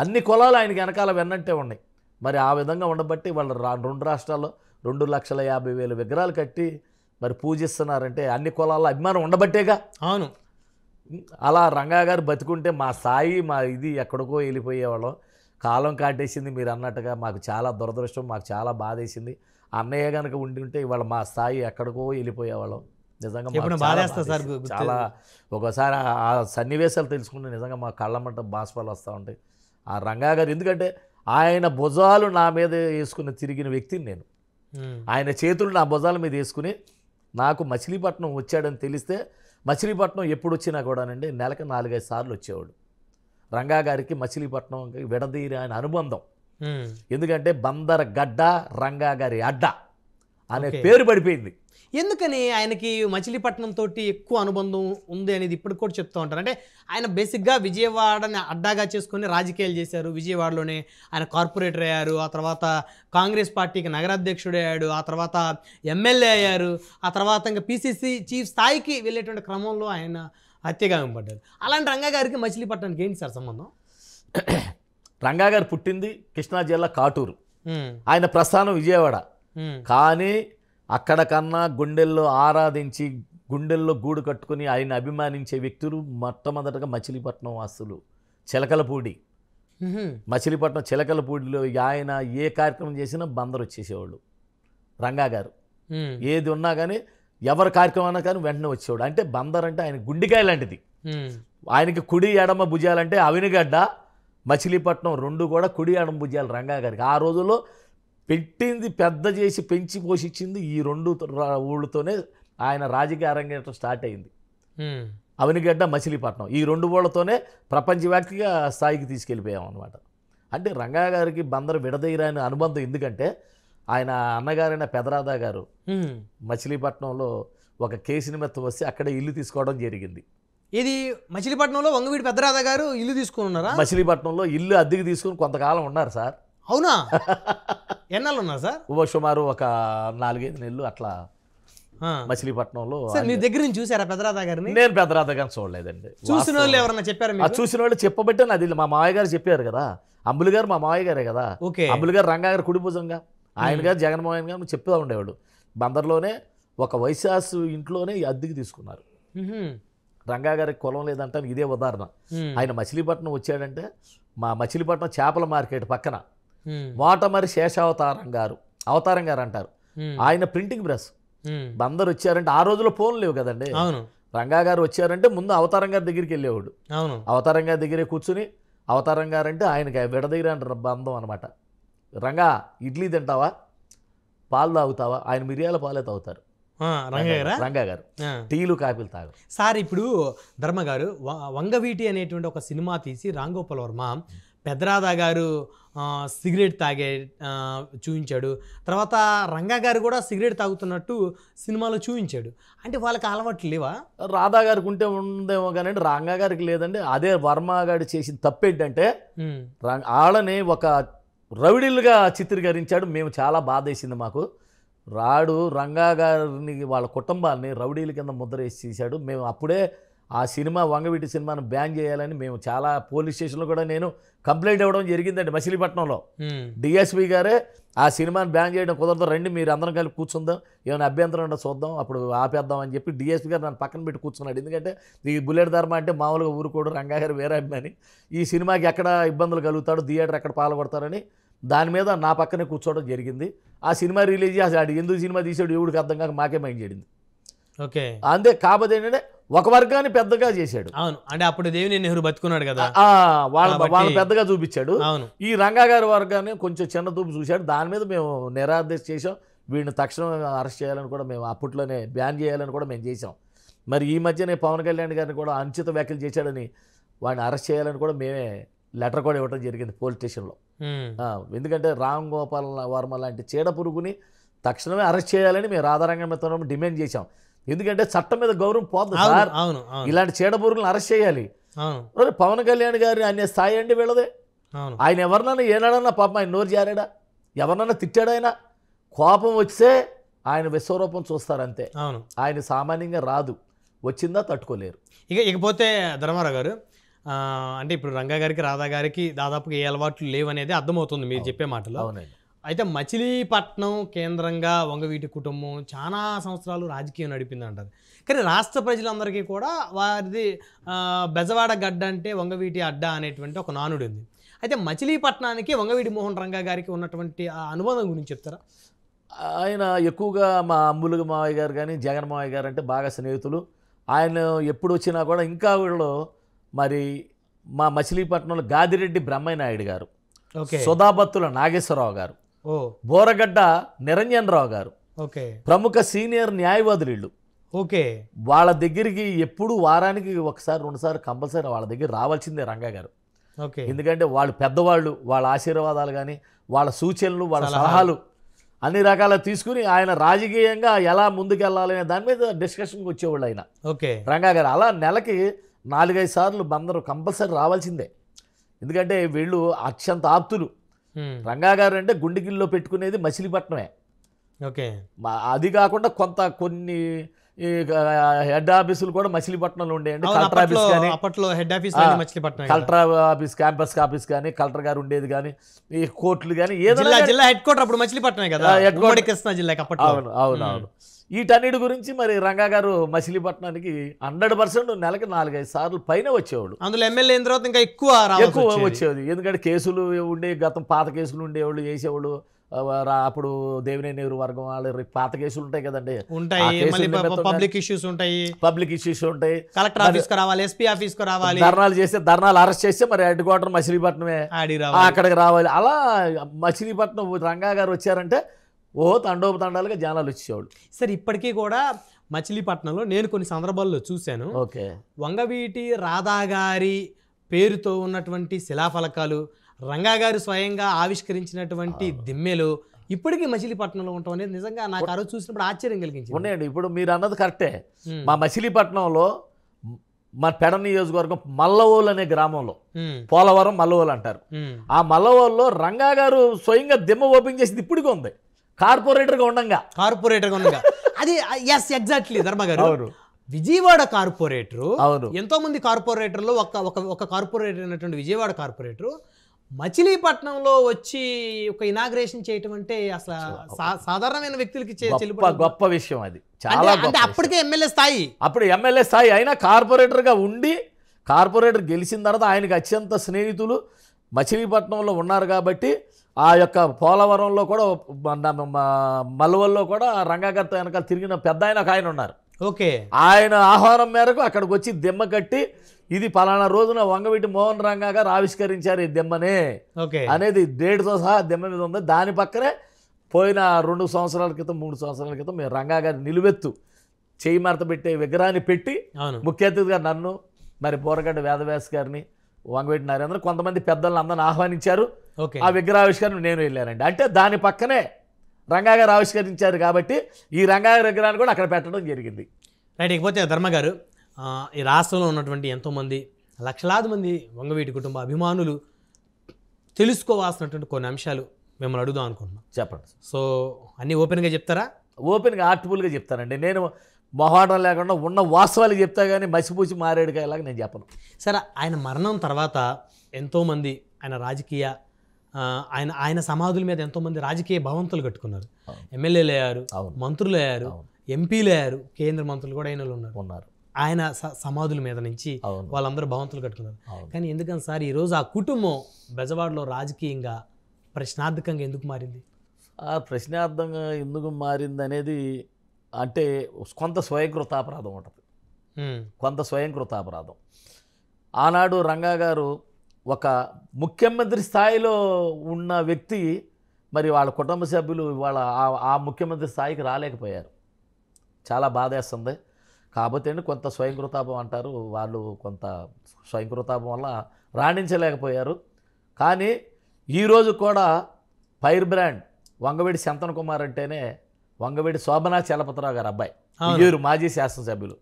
అన్ని కులాలు ఆయనకి వెనకాల విన్నట్టే ఉన్నాయి మరి ఆ విధంగా ఉండబట్టి వాళ్ళు రెండు రాష్ట్రాల్లో రెండు లక్షల యాభై వేల విగ్రహాలు కట్టి మరి పూజిస్తున్నారంటే అన్ని కులాల అభిమానం ఉండబట్టేగా అవును అలా రంగా గారు బతుకుంటే మా సాయి మా ఇది ఎక్కడికో వెళ్ళిపోయేవాళ్ళం కాలం కాటేసింది మీరు అన్నట్టుగా మాకు చాలా దురదృష్టం మాకు చాలా బాధేసింది అన్నయ్య కనుక ఉండి ఉంటే ఇవాళ మా స్థాయి ఎక్కడికో వెళ్ళిపోయేవాళ్ళం నిజంగా చాలా ఒకసారి ఆ సన్నివేశాలు తెలుసుకుంటే నిజంగా మా కళ్ళమంట బాష్పాలు వస్తూ ఉంటాయి ఆ రంగా గారు ఎందుకంటే ఆయన భుజాలు నా మీద వేసుకుని తిరిగిన వ్యక్తిని నేను ఆయన చేతులు నా భుజాల మీద వేసుకుని నాకు మచిలీపట్నం వచ్చాడని తెలిస్తే మచిలీపట్నం ఎప్పుడు వచ్చినా కూడానండి నెలకు నాలుగైదు సార్లు వచ్చేవాడు రంగా గారికి మచిలీపట్నం అనే అనుబంధం ఎందుకంటే బందర గడ్డ రంగా గారి అడ్డ అనే పేరు పడిపోయింది ఎందుకని ఆయనకి మచిలీపట్నం తోటి ఎక్కువ అనుబంధం ఉంది అనేది ఇప్పుడు కూడా చెప్తూ ఉంటారు అంటే ఆయన బేసిక్గా విజయవాడని అడ్డాగా చేసుకుని రాజకీయాలు చేశారు విజయవాడలోనే ఆయన కార్పొరేటర్ అయ్యారు ఆ తర్వాత కాంగ్రెస్ పార్టీకి నగరాధ్యక్షుడు అయ్యాడు ఆ తర్వాత ఎమ్మెల్యే అయ్యారు ఆ తర్వాత ఇంకా పీసీసీ చీఫ్ స్థాయికి వెళ్ళేటువంటి క్రమంలో ఆయన హత్యగా పడ్డారు అలాంటి రంగాగారికి మచిలీపట్నానికి ఏంటి సార్ సంబంధం రంగాగారు పుట్టింది కృష్ణా జిల్లా కాటూరు ఆయన ప్రస్థానం విజయవాడ కానీ అక్కడ కన్నా గుండెల్లో ఆరాధించి గుండెల్లో గూడు కట్టుకుని ఆయన అభిమానించే వ్యక్తులు మొట్టమొదటగా మచిలీపట్నం వాసులు చిలకలపూడి మచిలీపట్నం చిలకలపూడిలో ఆయన ఏ కార్యక్రమం చేసినా బందరు వచ్చేసేవాళ్ళు రంగా గారు ఏది ఉన్నా కానీ ఎవరి కార్యక్రమం కానీ వెంటనే వచ్చేవాడు అంటే బందర్ అంటే ఆయన గుండెకాయ లాంటిది ఆయనకి కుడి ఎడమ భుజాలంటే అవినిగడ్డ మచిలీపట్నం రెండు కూడా కుడి ఎడమ భుజాలు రంగా గారికి ఆ రోజుల్లో పెట్టింది పెద్ద చేసి పెంచి పోషించింది ఈ రెండు ఊళ్ళతోనే ఆయన రాజకీయ అరంగేట్రం స్టార్ట్ అయింది అవనిగడ్డ మచిలీపట్నం ఈ రెండు ఊళ్ళతోనే ప్రపంచవ్యాప్తిగా స్థాయికి తీసుకెళ్ళిపోయామన్నమాట అంటే రంగా గారికి బందరు విడదీరాని అనుబంధం ఎందుకంటే ఆయన అన్నగారైన పెదరాధా గారు మచిలీపట్నంలో ఒక కేసు నిమిత్తం వస్తే అక్కడ ఇల్లు తీసుకోవడం జరిగింది ఇది మచిలీపట్నంలో వంగవీడి పెద్దరాధ గారు ఇల్లు తీసుకుని ఉన్నారా మచిలీపట్నంలో ఇల్లు అద్దెకి తీసుకుని కొంతకాలం ఉన్నారు సార్ అవునా ఎన్నాళ్ళు ఉన్నా సార్ ఓ సుమారు ఒక నాలుగైదు నెలలు అట్లా మచిలీపట్నంలో మీ దగ్గర నుంచి చూసారా పెదరాధ గారిని నేను పెదరాధ గారిని చూడలేదండి చూసిన వాళ్ళు ఎవరన్నా చెప్పారు చూసిన వాళ్ళు చెప్పబట్టే అది మా మావయ్య గారు చెప్పారు కదా అంబులు గారు మా మావయ్య గారే కదా అంబులు గారు రంగా కుడిభుజంగా ఆయన గారు జగన్మోహన్ గారు చెప్తా ఉండేవాడు బందర్లోనే ఒక వైశాసు ఇంట్లోనే అద్దెకి తీసుకున్నారు రంగా గారికి కులం లేదంటే ఇదే ఉదాహరణ ఆయన మచిలీపట్నం వచ్చాడంటే మా మచిలీపట్నం చేపల మార్కెట్ పక్కన మోటమరి శేషావతారం గారు అవతారం గారు అంటారు ఆయన ప్రింటింగ్ ప్రెస్ అందరు వచ్చారంటే ఆ రోజుల్లో ఫోన్ లేవు కదండి అవును రంగా గారు వచ్చారంటే ముందు అవతారం గారి దగ్గరికి వెళ్ళేవాడు అవును అవతారం గారి దగ్గరే కూర్చుని అవతారం గారు అంటే ఆయనకి విడదగిర అంటారు బంధం అనమాట రంగా ఇడ్లీ తింటావా పాలు తాగుతావా ఆయన మిరియాల పాలే తాగుతారు రంగా గారు టీలు కాపీలు తాగు సార్ ఇప్పుడు ధర్మగారు వంగవీటి అనేటువంటి ఒక సినిమా తీసి రాంగోపాల్ వర్మ పెద్దరాధా గారు సిగరెట్ తాగే చూపించాడు తర్వాత రంగా గారు కూడా సిగరెట్ తాగుతున్నట్టు సినిమాలో చూపించాడు అంటే వాళ్ళకి అలవాట్లు లేవా రాధా గారికి ఉంటే ఉందేమో కానీ రంగా గారికి లేదండి అదే వర్మ గారు చేసిన తప్పేంటంటే ఆళ్ళని ఒక రవిడిల్గా చిత్రీకరించాడు మేము చాలా బాధేసింది మాకు రాడు రంగా గారిని వాళ్ళ కుటుంబాన్ని రౌడీల కింద ముద్ర వేసి చేశాడు మేము అప్పుడే ఆ సినిమా వంగవీటి సినిమాను బ్యాన్ చేయాలని మేము చాలా పోలీస్ స్టేషన్లో కూడా నేను కంప్లైంట్ ఇవ్వడం జరిగిందండి మచిలీపట్నంలో డిఎస్పి గారే ఆ సినిమాని బ్యాన్ చేయడం కుదరదు రండి మీరు అందరం కలిపి కూర్చుందాం ఏమైనా అభ్యంతరం ఉంటే చూద్దాం అప్పుడు ఆపేద్దాం అని చెప్పి డిఎస్పీ గారు నన్ను పక్కన పెట్టి కూర్చున్నాడు ఎందుకంటే ఈ బుల్లెట్ ధర్మ అంటే మామూలుగా ఊరుకోడు రంగాగారు వేరే అభిమాని ఈ సినిమాకి ఎక్కడ ఇబ్బందులు కలుగుతాడు థియేటర్ ఎక్కడ పాల్గొడతారని దాని మీద నా పక్కనే కూర్చోవడం జరిగింది ఆ సినిమా రిలీజ్ చేసి ఎందుకు సినిమా తీసాడు ఎవడికి అర్థం కాక మాకే మైండ్ చేడింది ఓకే అంతే కాకపోతే ఏంటంటే ఒక వర్గాన్ని పెద్దగా చేశాడు అవును అంటే అప్పుడు దేవిని నెహ్రూ బతుకున్నాడు కదా వాళ్ళ వాళ్ళ పెద్దగా చూపించాడు అవును ఈ రంగా గారి వర్గాన్ని కొంచెం చిన్న చూపు చూశాడు దాని మీద మేము నిరాదేశ చేసాం వీడిని తక్షణం అరెస్ట్ చేయాలని కూడా మేము అప్పట్లోనే బ్యాన్ చేయాలని కూడా మేము చేసాం మరి ఈ మధ్యనే పవన్ కళ్యాణ్ గారిని కూడా అంచిత వ్యాఖ్యలు చేశాడని వాడిని అరెస్ట్ చేయాలని కూడా మేమే లెటర్ కూడా ఇవ్వడం జరిగింది పోలీస్ స్టేషన్లో ఎందుకంటే రామ్ గోపాల్ వర్మ లాంటి చీడ పురుగుని తక్షణమే అరెస్ట్ చేయాలని మేము రాధారంగం డిమాండ్ చేశాం ఎందుకంటే చట్టం మీద గౌరవం పోదు సార్ అవును ఇలాంటి చీడపురుగులను అరెస్ట్ చేయాలి పవన్ కళ్యాణ్ గారి ఆయన స్థాయి అండి వీళ్ళదే ఆయన ఎవరినైనా ఏనాడన్నా పాపం ఆయన నోరు జారాడా ఎవరినన్నా తిట్టాడైనా ఆయన కోపం వస్తే ఆయన విశ్వరూపం చూస్తారు అంతే అవును ఆయన సామాన్యంగా రాదు వచ్చిందా తట్టుకోలేరు ఇక ఇకపోతే ధర్మారావు గారు అంటే ఇప్పుడు రంగా గారికి రాధా గారికి దాదాపుగా ఏ అలవాట్లు లేవనేది అర్థమవుతుంది మీరు చెప్పే మాటలు అవునండి అయితే మచిలీపట్నం కేంద్రంగా వంగవీటి కుటుంబం చాలా సంవత్సరాలు రాజకీయం నడిపింది అంటారు కానీ రాష్ట్ర ప్రజలందరికీ కూడా వారిది బెజవాడ గడ్డ అంటే వంగవీటి అడ్డ అనేటువంటి ఒక నానుడు ఉంది అయితే మచిలీపట్నానికి వంగవీటి మోహన్ రంగా గారికి ఉన్నటువంటి ఆ అనుబంధం గురించి చెప్తారా ఆయన ఎక్కువగా మా అంబులుగ మావయ్య గారు కానీ జగన్ మావయ్య గారు అంటే బాగా స్నేహితులు ఆయన ఎప్పుడు వచ్చినా కూడా ఇంకా వీళ్ళు మరి మా మచిలీపట్నంలో గాదిరెడ్డి బ్రహ్మయ్య నాయుడు గారు సుధాభత్తుల నాగేశ్వరరావు గారు బోరగడ్డ నిరంజన్ రావు గారు ఓకే ప్రముఖ సీనియర్ న్యాయవాదులు ఓకే వాళ్ళ దగ్గరికి ఎప్పుడు వారానికి ఒకసారి రెండుసార్లు కంపల్సరీ వాళ్ళ దగ్గర రావాల్సిందే రంగా గారు ఓకే ఎందుకంటే వాళ్ళు పెద్దవాళ్ళు వాళ్ళ ఆశీర్వాదాలు కానీ వాళ్ళ సూచనలు వాళ్ళ సలహాలు అన్ని రకాల తీసుకుని ఆయన రాజకీయంగా ఎలా ముందుకెళ్ళాలి అనే దాని మీద డిస్కషన్కి వచ్చేవాళ్ళు ఆయన ఓకే రంగా గారు అలా నెలకి నాలుగైదు సార్లు బందరు కంపల్సరీ రావాల్సిందే ఎందుకంటే వీళ్ళు అత్యంత ఆప్తులు రంగా గారు అంటే గుండెగిల్లో పెట్టుకునేది మచిలీపట్నమే ఓకే అది కాకుండా కొంత కొన్ని హెడ్ ఆఫీసులు కూడా మచిలీపట్నంలో ఉండేయండి కలెక్టర్ ఆఫీస్ కానీ అప్పట్లో head office Machilipatnam collector office campus office కానీ కలెక్టర్ గారు ఉండేది కానీ ఈ కోర్టులు కానీ ఏదైనా జిల్లా హెడ్ క్వార్టర్ అప్పుడు మచిలీపట్నమే కదా హెడ్ క్వార్టర్ కృష్ణా జిల్లాకి అప్పట్లో అవును అవును అవును వీటన్నిటి గురించి మరి రంగా గారు మచిలీపట్నానికి హండ్రెడ్ పర్సెంట్ నెలకి నాలుగైదు సార్లు పైన వచ్చేవాడు అందులో ఎమ్మెల్యే తర్వాత ఇంకా ఎక్కువ ఎక్కువ వచ్చేది ఎందుకంటే కేసులు ఉండే గతం పాత కేసులు ఉండేవాళ్ళు చేసేవాళ్ళు అప్పుడు దేవినే నెహ్రూ వర్గం వాళ్ళు పాత కేసులు ఉంటాయి కదండి ఉంటాయి పబ్లిక్ ఇష్యూస్ ఉంటాయి పబ్లిక్ ఇష్యూస్ ఉంటాయి కలెక్టర్ ఆఫీస్ రావాలి ఎస్పీ ఆఫీస్ రావాలి ధర్నాలు చేస్తే ధర్నాలు అరెస్ట్ చేస్తే మరి హెడ్ క్వార్టర్ మచిలీపట్నమే అక్కడికి రావాలి అలా మచిలీపట్నం రంగా గారు వచ్చారంటే ఓ తండోపతండాలుగా జనాలు వచ్చేవాళ్ళు సార్ ఇప్పటికీ కూడా మచిలీపట్నంలో నేను కొన్ని సందర్భాల్లో చూశాను ఓకే వంగవీటి రాధా గారి పేరుతో ఉన్నటువంటి శిలాఫలకాలు రంగా గారు స్వయంగా ఆవిష్కరించినటువంటి దిమ్మెలు ఇప్పటికీ మచిలీపట్నంలో ఉంటాం అనేది నిజంగా నాకు ఆరోజు చూసినప్పుడు ఆశ్చర్యం కలిగించింది ఉన్నాయండి ఇప్పుడు మీరు అన్నది కరెక్టే మా మచిలీపట్నంలో మా పెడ నియోజకవర్గం మల్లవోలు అనే గ్రామంలో పోలవరం మల్లవోలు అంటారు ఆ మల్లవోలులో రంగా గారు స్వయంగా దిమ్మ ఓపెన్ చేసింది ఇప్పటికీ ఉంది కార్పొరేటర్గా ఉండగా కార్పొరేటర్గా ఉండగా అది ఎస్ ఎగ్జాక్ట్లీ ధర్మ గారు విజయవాడ కార్పొరేటరు అవును ఎంతో మంది కార్పొరేటర్లు ఒక ఒక కార్పొరేటర్ అయినటువంటి విజయవాడ కార్పొరేటరు మచిలీపట్నంలో వచ్చి ఒక ఇనాగ్రేషన్ చేయటం అంటే అసలు సాధారణమైన వ్యక్తులకి గొప్ప గొప్ప విషయం అది చాలా అంటే అప్పటికే ఎమ్మెల్యే స్థాయి అప్పుడు ఎమ్మెల్యే స్థాయి అయినా కార్పొరేటర్గా ఉండి కార్పొరేటర్ గెలిచిన తర్వాత ఆయనకు అత్యంత స్నేహితులు మచిలీపట్నంలో ఉన్నారు కాబట్టి ఆ యొక్క పోలవరంలో కూడా మలవల్లో కూడా రంగాకర్త వెనకాల తిరిగిన పెద్ద ఆయన ఒక ఆయన ఉన్నారు ఓకే ఆయన ఆహ్వానం మేరకు అక్కడికి వచ్చి దెమ్మ కట్టి ఇది పలానా రోజున వంగవీటి మోహన్ రంగా గారు ఆవిష్కరించారు ఈ దెమ్మని అనేది డేట్తో సహా దెమ్మ మీద ఉంది దాని పక్కనే పోయిన రెండు సంవత్సరాల క్రితం మూడు సంవత్సరాల క్రితం మేము రంగా గారి నిలువెత్తు చేయి మరత పెట్టే విగ్రహాన్ని పెట్టి ముఖ్య అతిథిగా నన్ను మరి బోరగడ్డ వేదవ్యాస్ గారిని వంగవేటి నరేంద్ర కొంతమంది పెద్దలను అందరిని ఆహ్వానించారు ఆ విగ్రహావిష్కరణ నేను వెళ్ళానండి అంటే దాని పక్కనే రంగాగారు ఆవిష్కరించారు కాబట్టి ఈ రంగాగారి విగ్రహాన్ని కూడా అక్కడ పెట్టడం జరిగింది రైట్ ఇకపోతే ధర్మగారు ఈ రాష్ట్రంలో ఉన్నటువంటి ఎంతోమంది లక్షలాది మంది వంగవీటి కుటుంబ అభిమానులు తెలుసుకోవాల్సినటువంటి కొన్ని అంశాలు మిమ్మల్ని అడుగుదాం అనుకుంటున్నాం చెప్పండి సో అన్నీ ఓపెన్గా చెప్తారా ఓపెన్గా ఆర్ట్ఫుల్గా చెప్తానండి నేను మొహాటం లేకుండా ఉన్న వాస్తవాలు చెప్తా కానీ మసిపూసి మారేడుగా ఇలాగ నేను చెప్పను సరే ఆయన మరణం తర్వాత ఎంతోమంది ఆయన రాజకీయ ఆయన ఆయన సమాధుల మీద ఎంతోమంది రాజకీయ భవంతులు కట్టుకున్నారు ఎమ్మెల్యేలు అయ్యారు మంత్రులు అయ్యారు ఎంపీలు అయ్యారు కేంద్ర మంత్రులు కూడా ఆయన ఉన్నారు ఉన్నారు ఆయన సమాధుల మీద నుంచి వాళ్ళందరూ భవంతులు కట్టుకున్నారు కానీ ఎందుకని సార్ ఈరోజు ఆ కుటుంబం బెజవాడలో రాజకీయంగా ప్రశ్నార్థకంగా ఎందుకు మారింది ఆ ప్రశ్నార్థంగా ఎందుకు మారింది అనేది అంటే కొంత స్వయంకృతాపరాధం ఉంటుంది కొంత స్వయంకృతాపరాధం ఆనాడు రంగా గారు ఒక ముఖ్యమంత్రి స్థాయిలో ఉన్న వ్యక్తి మరి వాళ్ళ కుటుంబ సభ్యులు వాళ్ళ ఆ ముఖ్యమంత్రి స్థాయికి రాలేకపోయారు చాలా బాధేస్తుంది కాకపోతే కొంత స్వయంకృతాపం అంటారు వాళ్ళు కొంత స్వయంకృతాపం వల్ల రాణించలేకపోయారు కానీ ఈరోజు కూడా ఫైర్ బ్రాండ్ వంగవేడి శంతన్ కుమార్ అంటేనే వంగవేడి శోభనా చలపతిరావు గారు అబ్బాయి ఇయ్యూరు మాజీ శాసనసభ్యులు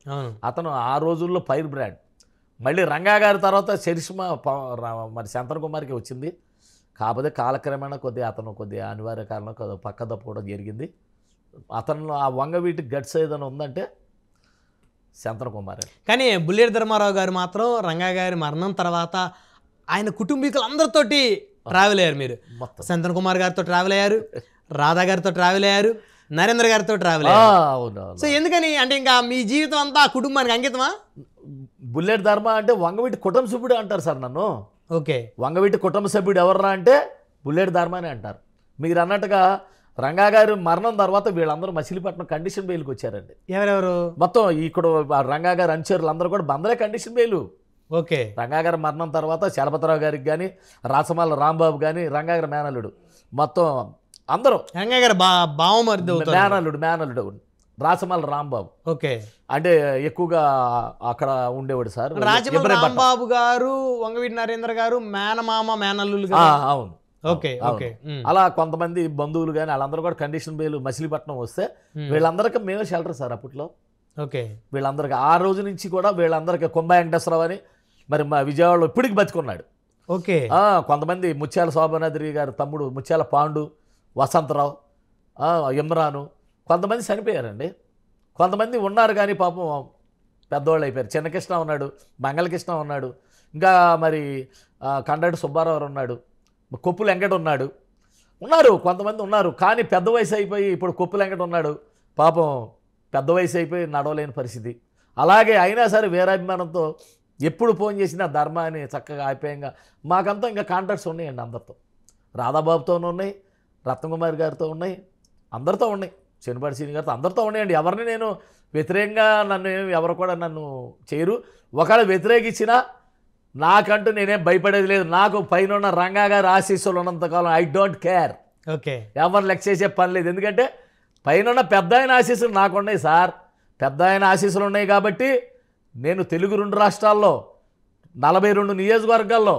అతను ఆ రోజుల్లో ఫైర్ బ్రాండ్ మళ్ళీ రంగా గారి తర్వాత చరిష్మ మరి శంతన్ కుమార్కి వచ్చింది కాకపోతే కాలక్రమేణా కొద్దిగా అతను కొద్దిగా అనివార్య కారణం కొద్దిగా పక్క తప్పుకోవడం జరిగింది అతను ఆ వంగవీటి గట్స్ ఏదైనా ఉందంటే శంతన్ కుమార్ కానీ బుల్లేరు ధర్మారావు గారు మాత్రం రంగా గారి మరణం తర్వాత ఆయన కుటుంబీకులందరితోటి ట్రావెల్ అయ్యారు మీరు శంతన్ కుమార్ గారితో ట్రావెల్ అయ్యారు రాధా గారితో ట్రావెల్ అయ్యారు నరేంద్ర గారితో ట్రావెల్ సో ఎందుకని అంటే ఇంకా మీ జీవితం అంతా ఆ కుటుంబానికి అంకితమా బుల్లెట్ ధర్మ అంటే వంగవీటి కుటుంబ సభ్యుడు అంటారు సార్ నన్ను ఓకే వంగవీటి కుటుంబ సభ్యుడు ఎవరన్నా అంటే బుల్లెట్ ధర్మ అని అంటారు మీరు అన్నట్టుగా రంగా గారి మరణం తర్వాత వీళ్ళందరూ మచిలీపట్నం కండిషన్ బెయిల్కి వచ్చారండి ఎవరెవరు మొత్తం ఇక్కడ రంగా గారు అనుచరులు అందరూ కూడా బందరే కండిషన్ బెయిల్ ఓకే రంగా గారి మరణం తర్వాత శలభతరావు గారికి కానీ రాసమాల రాంబాబు కానీ రంగా గారి మేనలుడు మొత్తం అందరం రంగయ్య మేనల్లుడు మేనల్లుడు రాసమల రాంబాబు ఓకే అంటే ఎక్కువగా అక్కడ ఉండేవాడు సార్ రాజమల్ల రాంబాబు గారు వంగవీటి నరేంద్ర గారు మేనమామ మేనల్లులు అవును ఓకే ఓకే అలా కొంతమంది బంధువులు కానీ వాళ్ళందరూ కూడా కండిషన్ బేలు మచిలీపట్నం వస్తే వీళ్ళందరికీ మేమే షెల్టర్ సార్ అప్పట్లో ఓకే వీళ్ళందరికీ ఆ రోజు నుంచి కూడా వీళ్ళందరికీ కొంబా వెంకటేశ్వరరావు అని మరి మా విజయవాడలో ఇప్పటికి బతుకున్నాడు ఓకే కొంతమంది ముత్యాల శోభనాద్రి గారు తమ్ముడు ముత్యాల పాండు వసంతరావు ఇమ్రాను కొంతమంది చనిపోయారండి కొంతమంది ఉన్నారు కానీ పాపం పెద్దవాళ్ళు అయిపోయారు చిన్నకృష్ణ ఉన్నాడు మంగళకృష్ణ ఉన్నాడు ఇంకా మరి కండటి సుబ్బారావు ఉన్నాడు కొప్పులు వెంకట ఉన్నాడు ఉన్నారు కొంతమంది ఉన్నారు కానీ పెద్ద వయసు అయిపోయి ఇప్పుడు కొప్పులు వెంకట ఉన్నాడు పాపం పెద్ద వయసు అయిపోయి నడవలేని పరిస్థితి అలాగే అయినా సరే వీరాభిమానంతో ఎప్పుడు ఫోన్ చేసినా ధర్మాన్ని చక్కగా ఆప్యాయంగా మాకంతా ఇంకా కాంటాక్ట్స్ ఉన్నాయండి అందరితో రాధాబాబుతోనే ఉన్నాయి రత్నకుమారి గారితో ఉన్నాయి అందరితో ఉన్నాయి చెనుపాటి శ్రీని గారితో అందరితో ఉన్నాయండి ఎవరిని నేను వ్యతిరేకంగా నన్ను ఎవరు కూడా నన్ను చేయరు ఒకవేళ వ్యతిరేకించినా నాకంటూ నేనేం భయపడేది లేదు నాకు పైన ఉన్న రంగా గారు ఆశీస్సులు ఉన్నంతకాలం ఐ డోంట్ కేర్ ఓకే ఎవరు లెక్క చేసే పని లేదు ఎందుకంటే పైన ఉన్న పెద్ద ఆయన ఆశీస్సులు నాకు ఉన్నాయి సార్ పెద్ద ఆయన ఆశీస్సులు ఉన్నాయి కాబట్టి నేను తెలుగు రెండు రాష్ట్రాల్లో నలభై రెండు నియోజకవర్గాల్లో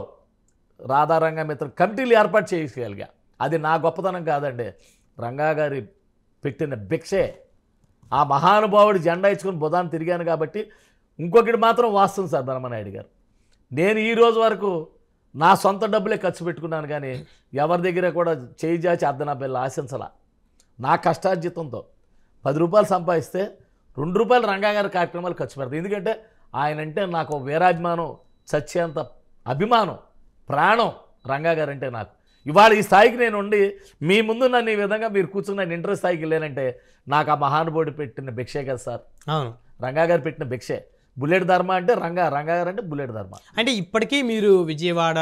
రాధారంగ మిత్ర కమిటీలు ఏర్పాటు చేయగలిగా అది నా గొప్పతనం కాదండి రంగా గారి పెట్టిన భిక్షే ఆ మహానుభావుడు జెండా ఇచ్చుకుని బుధాన్ని తిరిగాను కాబట్టి ఇంకొకటి మాత్రం వాస్తవం సార్ ధర్మనాయుడు గారు నేను ఈ రోజు వరకు నా సొంత డబ్బులే ఖర్చు పెట్టుకున్నాను కానీ ఎవరి దగ్గర కూడా చేయి జాచి అద్దనా బిల్ల ఆశించలా నా కష్టార్జితంతో పది రూపాయలు సంపాదిస్తే రెండు రూపాయలు రంగాగారి కార్యక్రమాలు ఖర్చు పెడతాయి ఎందుకంటే ఆయన అంటే నాకు వీరాభిమానం చచ్చేంత అభిమానం ప్రాణం రంగాగారు అంటే నాకు ఇవాళ ఈ స్థాయికి నేను ఉండి మీ ముందు నన్ను ఈ విధంగా మీరు కూర్చుని నన్ను ఇంటర్ స్థాయికి లేనంటే నాకు ఆ మహానుభావుడు పెట్టిన భిక్షే కదా సార్ రంగా గారు పెట్టిన భిక్షే బుల్లెట్ ధర్మ అంటే రంగా రంగా గారు అంటే బుల్లెట్ ధర్మ అంటే ఇప్పటికీ మీరు విజయవాడ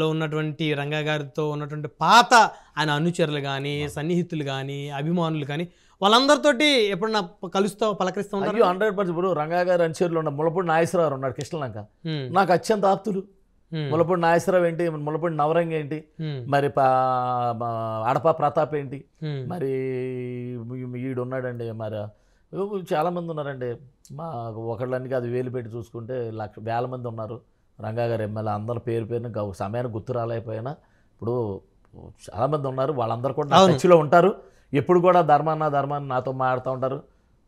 లో ఉన్నటువంటి రంగా గారితో ఉన్నటువంటి పాత ఆయన అనుచరులు కానీ సన్నిహితులు కానీ అభిమానులు కానీ వాళ్ళందరితోటి ఎప్పుడన్నా కలుస్తావు పలకరిస్తావు హండ్రెడ్ పర్సెంట్ ఇప్పుడు రంగా గారు అనుచరులు ఉన్న ములపూడి నాగేశ్వరరావు ఉన్నాడు కృష్ణలంక నాకు అత్యంత ఆప్తులు ములపూడి నాగేశ్వరరావు ఏంటి ములపూడి నవరంగ ఏంటి మరి అడప ప్రతాప్ ఏంటి మరి ఈడున్నాడండి మరి చాలా మంది ఉన్నారండి మా ఒకళ్ళని అది వేలు పెట్టి చూసుకుంటే లక్ష వేల మంది ఉన్నారు రంగా గారు ఎమ్మెల్యే అందరి పేరు పేరున సమయానికి గుర్తు రాలేకపోయినా ఇప్పుడు చాలామంది ఉన్నారు వాళ్ళందరూ కూడా టచ్లో ఉంటారు ఎప్పుడు కూడా ధర్మాన్న ధర్మాన్ని నాతో మాట్లాడుతూ ఉంటారు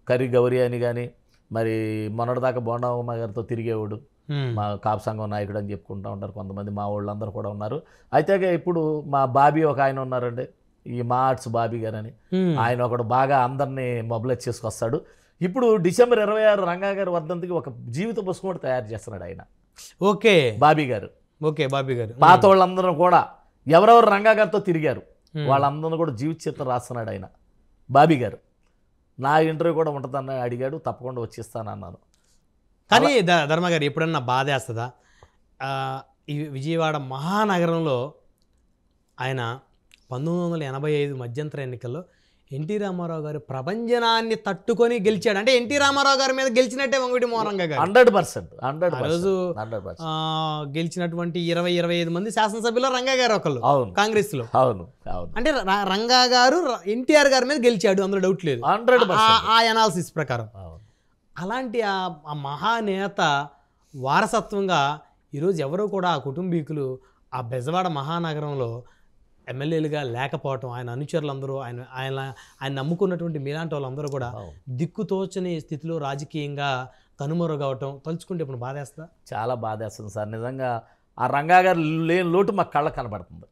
కర్రీ గౌరీ అని కానీ మరి మొన్నటిదాకా బోండమ్మ గారితో తిరిగేవాడు మా కాపు సంఘం నాయకుడు అని చెప్పుకుంటూ ఉంటారు కొంతమంది మా వాళ్ళందరూ కూడా ఉన్నారు అయితే ఇప్పుడు మా బాబీ ఒక ఆయన ఉన్నారండి ఈ మా ఆర్ట్స్ బాబీ గారని ఆయన ఒకడు బాగా అందరినీ మొబలైజ్ చేసుకొస్తాడు ఇప్పుడు డిసెంబర్ ఇరవై ఆరు రంగా గారి వర్ధంతికి ఒక జీవిత పుస్తకం కూడా తయారు చేస్తున్నాడు ఆయన ఓకే బాబీ గారు ఓకే బాబీ గారు పాత వాళ్ళందరూ కూడా ఎవరెవరు రంగా గారితో తిరిగారు వాళ్ళందరూ కూడా జీవిత చిత్రం రాస్తున్నాడు ఆయన బాబీ గారు నా ఇంటర్వ్యూ కూడా ఉంటుందని అడిగాడు తప్పకుండా వచ్చిస్తాను అన్నాను కానీ ధర్మగారు ఎప్పుడన్నా బాధేస్తుందా ఈ విజయవాడ మహానగరంలో ఆయన పంతొమ్మిది వందల ఎనభై ఐదు మధ్యంతర ఎన్నికల్లో ఎన్టీ రామారావు గారు ప్రభంజనాన్ని తట్టుకొని గెలిచాడు అంటే ఎన్టీ రామారావు గారి మీద గెలిచినట్టే వంగటి మోరంగ గారు హండ్రెడ్ పర్సెంట్ హండ్రెడ్ రోజు గెలిచినటువంటి ఇరవై ఇరవై ఐదు మంది శాసనసభ్యులు రంగా గారు ఒకళ్ళు అవును కాంగ్రెస్ లో అవును అవును అంటే రంగా గారు ఎన్టీఆర్ గారి మీద గెలిచాడు అందులో డౌట్ లేదు హండ్రెడ్ ఆ ఎనాలిసిస్ ప్రకారం అలాంటి ఆ మహానేత వారసత్వంగా ఈరోజు ఎవరూ కూడా ఆ కుటుంబీకులు ఆ బెజవాడ మహానగరంలో ఎమ్మెల్యేలుగా లేకపోవటం ఆయన అనుచరులందరూ ఆయన ఆయన ఆయన నమ్ముకున్నటువంటి మీలాంటి వాళ్ళందరూ కూడా దిక్కుతోచని స్థితిలో రాజకీయంగా కనుమరుగవటం తలుచుకుంటే ఇప్పుడు బాధేస్తా చాలా బాధేస్తుంది సార్ నిజంగా ఆ రంగాగారు లేని లోటు మాకు కళ్ళ కనబడుతుంది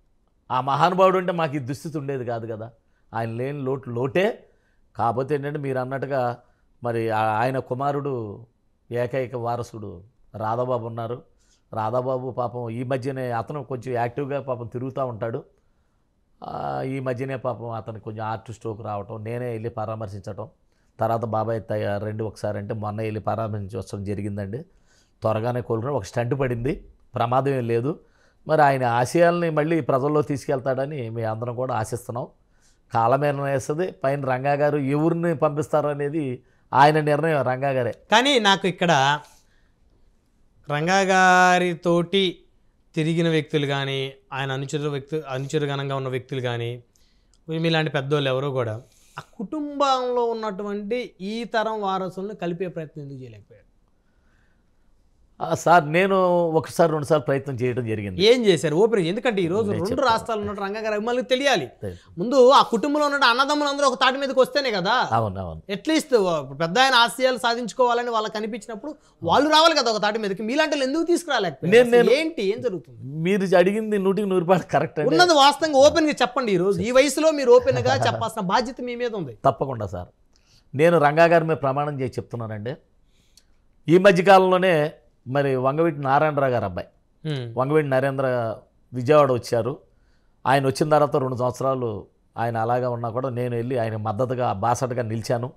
ఆ మహానుభావుడు అంటే మాకు ఈ దుస్థితి ఉండేది కాదు కదా ఆయన లేని లోటు లోటే కాకపోతే ఏంటంటే మీరు అన్నట్టుగా మరి ఆయన కుమారుడు ఏకైక వారసుడు రాధాబాబు ఉన్నారు రాధాబాబు పాపం ఈ మధ్యనే అతను కొంచెం యాక్టివ్గా పాపం తిరుగుతూ ఉంటాడు ఈ మధ్యనే పాపం అతను కొంచెం ఆర్ట్ స్ట్రోక్ రావటం నేనే వెళ్ళి పరామర్శించటం తర్వాత బాబాయ్ రెండు ఒకసారి అంటే మొన్న వెళ్ళి పరామర్శించడం జరిగిందండి త్వరగానే కోలుకుని ఒక స్టంట్ పడింది ప్రమాదం ఏం లేదు మరి ఆయన ఆశయాల్ని మళ్ళీ ప్రజల్లో తీసుకెళ్తాడని మీ అందరం కూడా ఆశిస్తున్నాం కాలమే వేస్తుంది పైన రంగా గారు ఎవరిని పంపిస్తారనేది ఆయన నిర్ణయం రంగా గారే కానీ నాకు ఇక్కడ రంగా గారితోటి తిరిగిన వ్యక్తులు కానీ ఆయన అనుచరు వ్యక్తు అనుచరుగణంగా ఉన్న వ్యక్తులు కానీ మీలాంటి పెద్దోళ్ళు ఎవరో కూడా ఆ కుటుంబంలో ఉన్నటువంటి ఈ తరం వారసులను కలిపే ప్రయత్నం ఎందుకు చేయలేకపోయారు సార్ నేను ఒకసారి రెండుసార్లు ప్రయత్నం చేయడం జరిగింది ఏం చేశారు ఓపెన్ ఎందుకంటే ఈరోజు రెండు రాష్ట్రాలు ఉన్న రంగగారు మళ్ళీ తెలియాలి ముందు ఆ కుటుంబంలో ఉన్న అన్నదమ్ములు అందరూ ఒక తాటి మీదకి వస్తేనే కదా అవును అవును అట్లీస్ట్ పెద్ద ఆయన ఆశయాలు సాధించుకోవాలని వాళ్ళకి కనిపించినప్పుడు వాళ్ళు రావాలి కదా ఒక తాటి మీదకి మీలాంటి ఎందుకు తీసుకురాలేకపోయారు ఏంటి ఏం జరుగుతుంది మీరు అడిగింది నూటికి నూరు రూపాయలు కరెక్ట్ ఉన్నది వాస్తవంగా ఓపెన్గా చెప్పండి ఈరోజు ఈ వయసులో మీరు ఓపెన్గా చెప్పాల్సిన బాధ్యత మీ మీద ఉంది తప్పకుండా సార్ నేను రంగా గారి మీద ప్రమాణం చేసి చెప్తున్నానండి ఈ మధ్యకాలంలోనే మరి వంగవీటి నారాయణరావు గారు అబ్బాయి వంగవీటి నరేంద్ర విజయవాడ వచ్చారు ఆయన వచ్చిన తర్వాత రెండు సంవత్సరాలు ఆయన అలాగా ఉన్నా కూడా నేను వెళ్ళి ఆయన మద్దతుగా బాసటగా నిలిచాను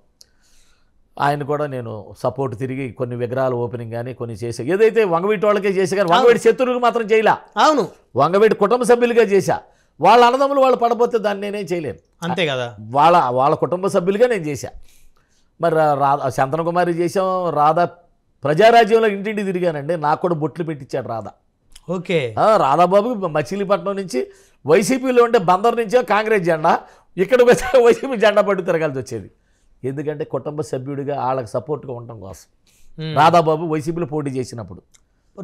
ఆయన కూడా నేను సపోర్ట్ తిరిగి కొన్ని విగ్రహాలు ఓపెనింగ్ కానీ కొన్ని చేసా ఏదైతే వంగవీటి వాళ్ళకే చేసా కానీ వంగవీటి శత్రువులకు మాత్రం చేయలే అవును వంగవీటి కుటుంబ సభ్యులుగా చేశా వాళ్ళ అన్నదమ్ములు వాళ్ళు పడబోతే దాన్ని నేనేం చేయలేను అంతే కదా వాళ్ళ వాళ్ళ కుటుంబ సభ్యులుగా నేను చేశా మరి రా శంతన కుమారి చేసాం రాధా ప్రజారాజ్యంలో ఇంటింటి తిరిగానండి నాకు కూడా బొట్లు పెట్టించాడు రాధా ఓకే రాధాబాబు మచిలీపట్నం నుంచి వైసీపీలో ఉంటే బందర్ నుంచో కాంగ్రెస్ జెండా ఇక్కడ వచ్చాక వైసీపీ జెండా పట్టు తిరగాల్సి వచ్చేది ఎందుకంటే కుటుంబ సభ్యుడిగా వాళ్ళకి సపోర్ట్గా ఉండటం కోసం రాధాబాబు వైసీపీలో పోటీ చేసినప్పుడు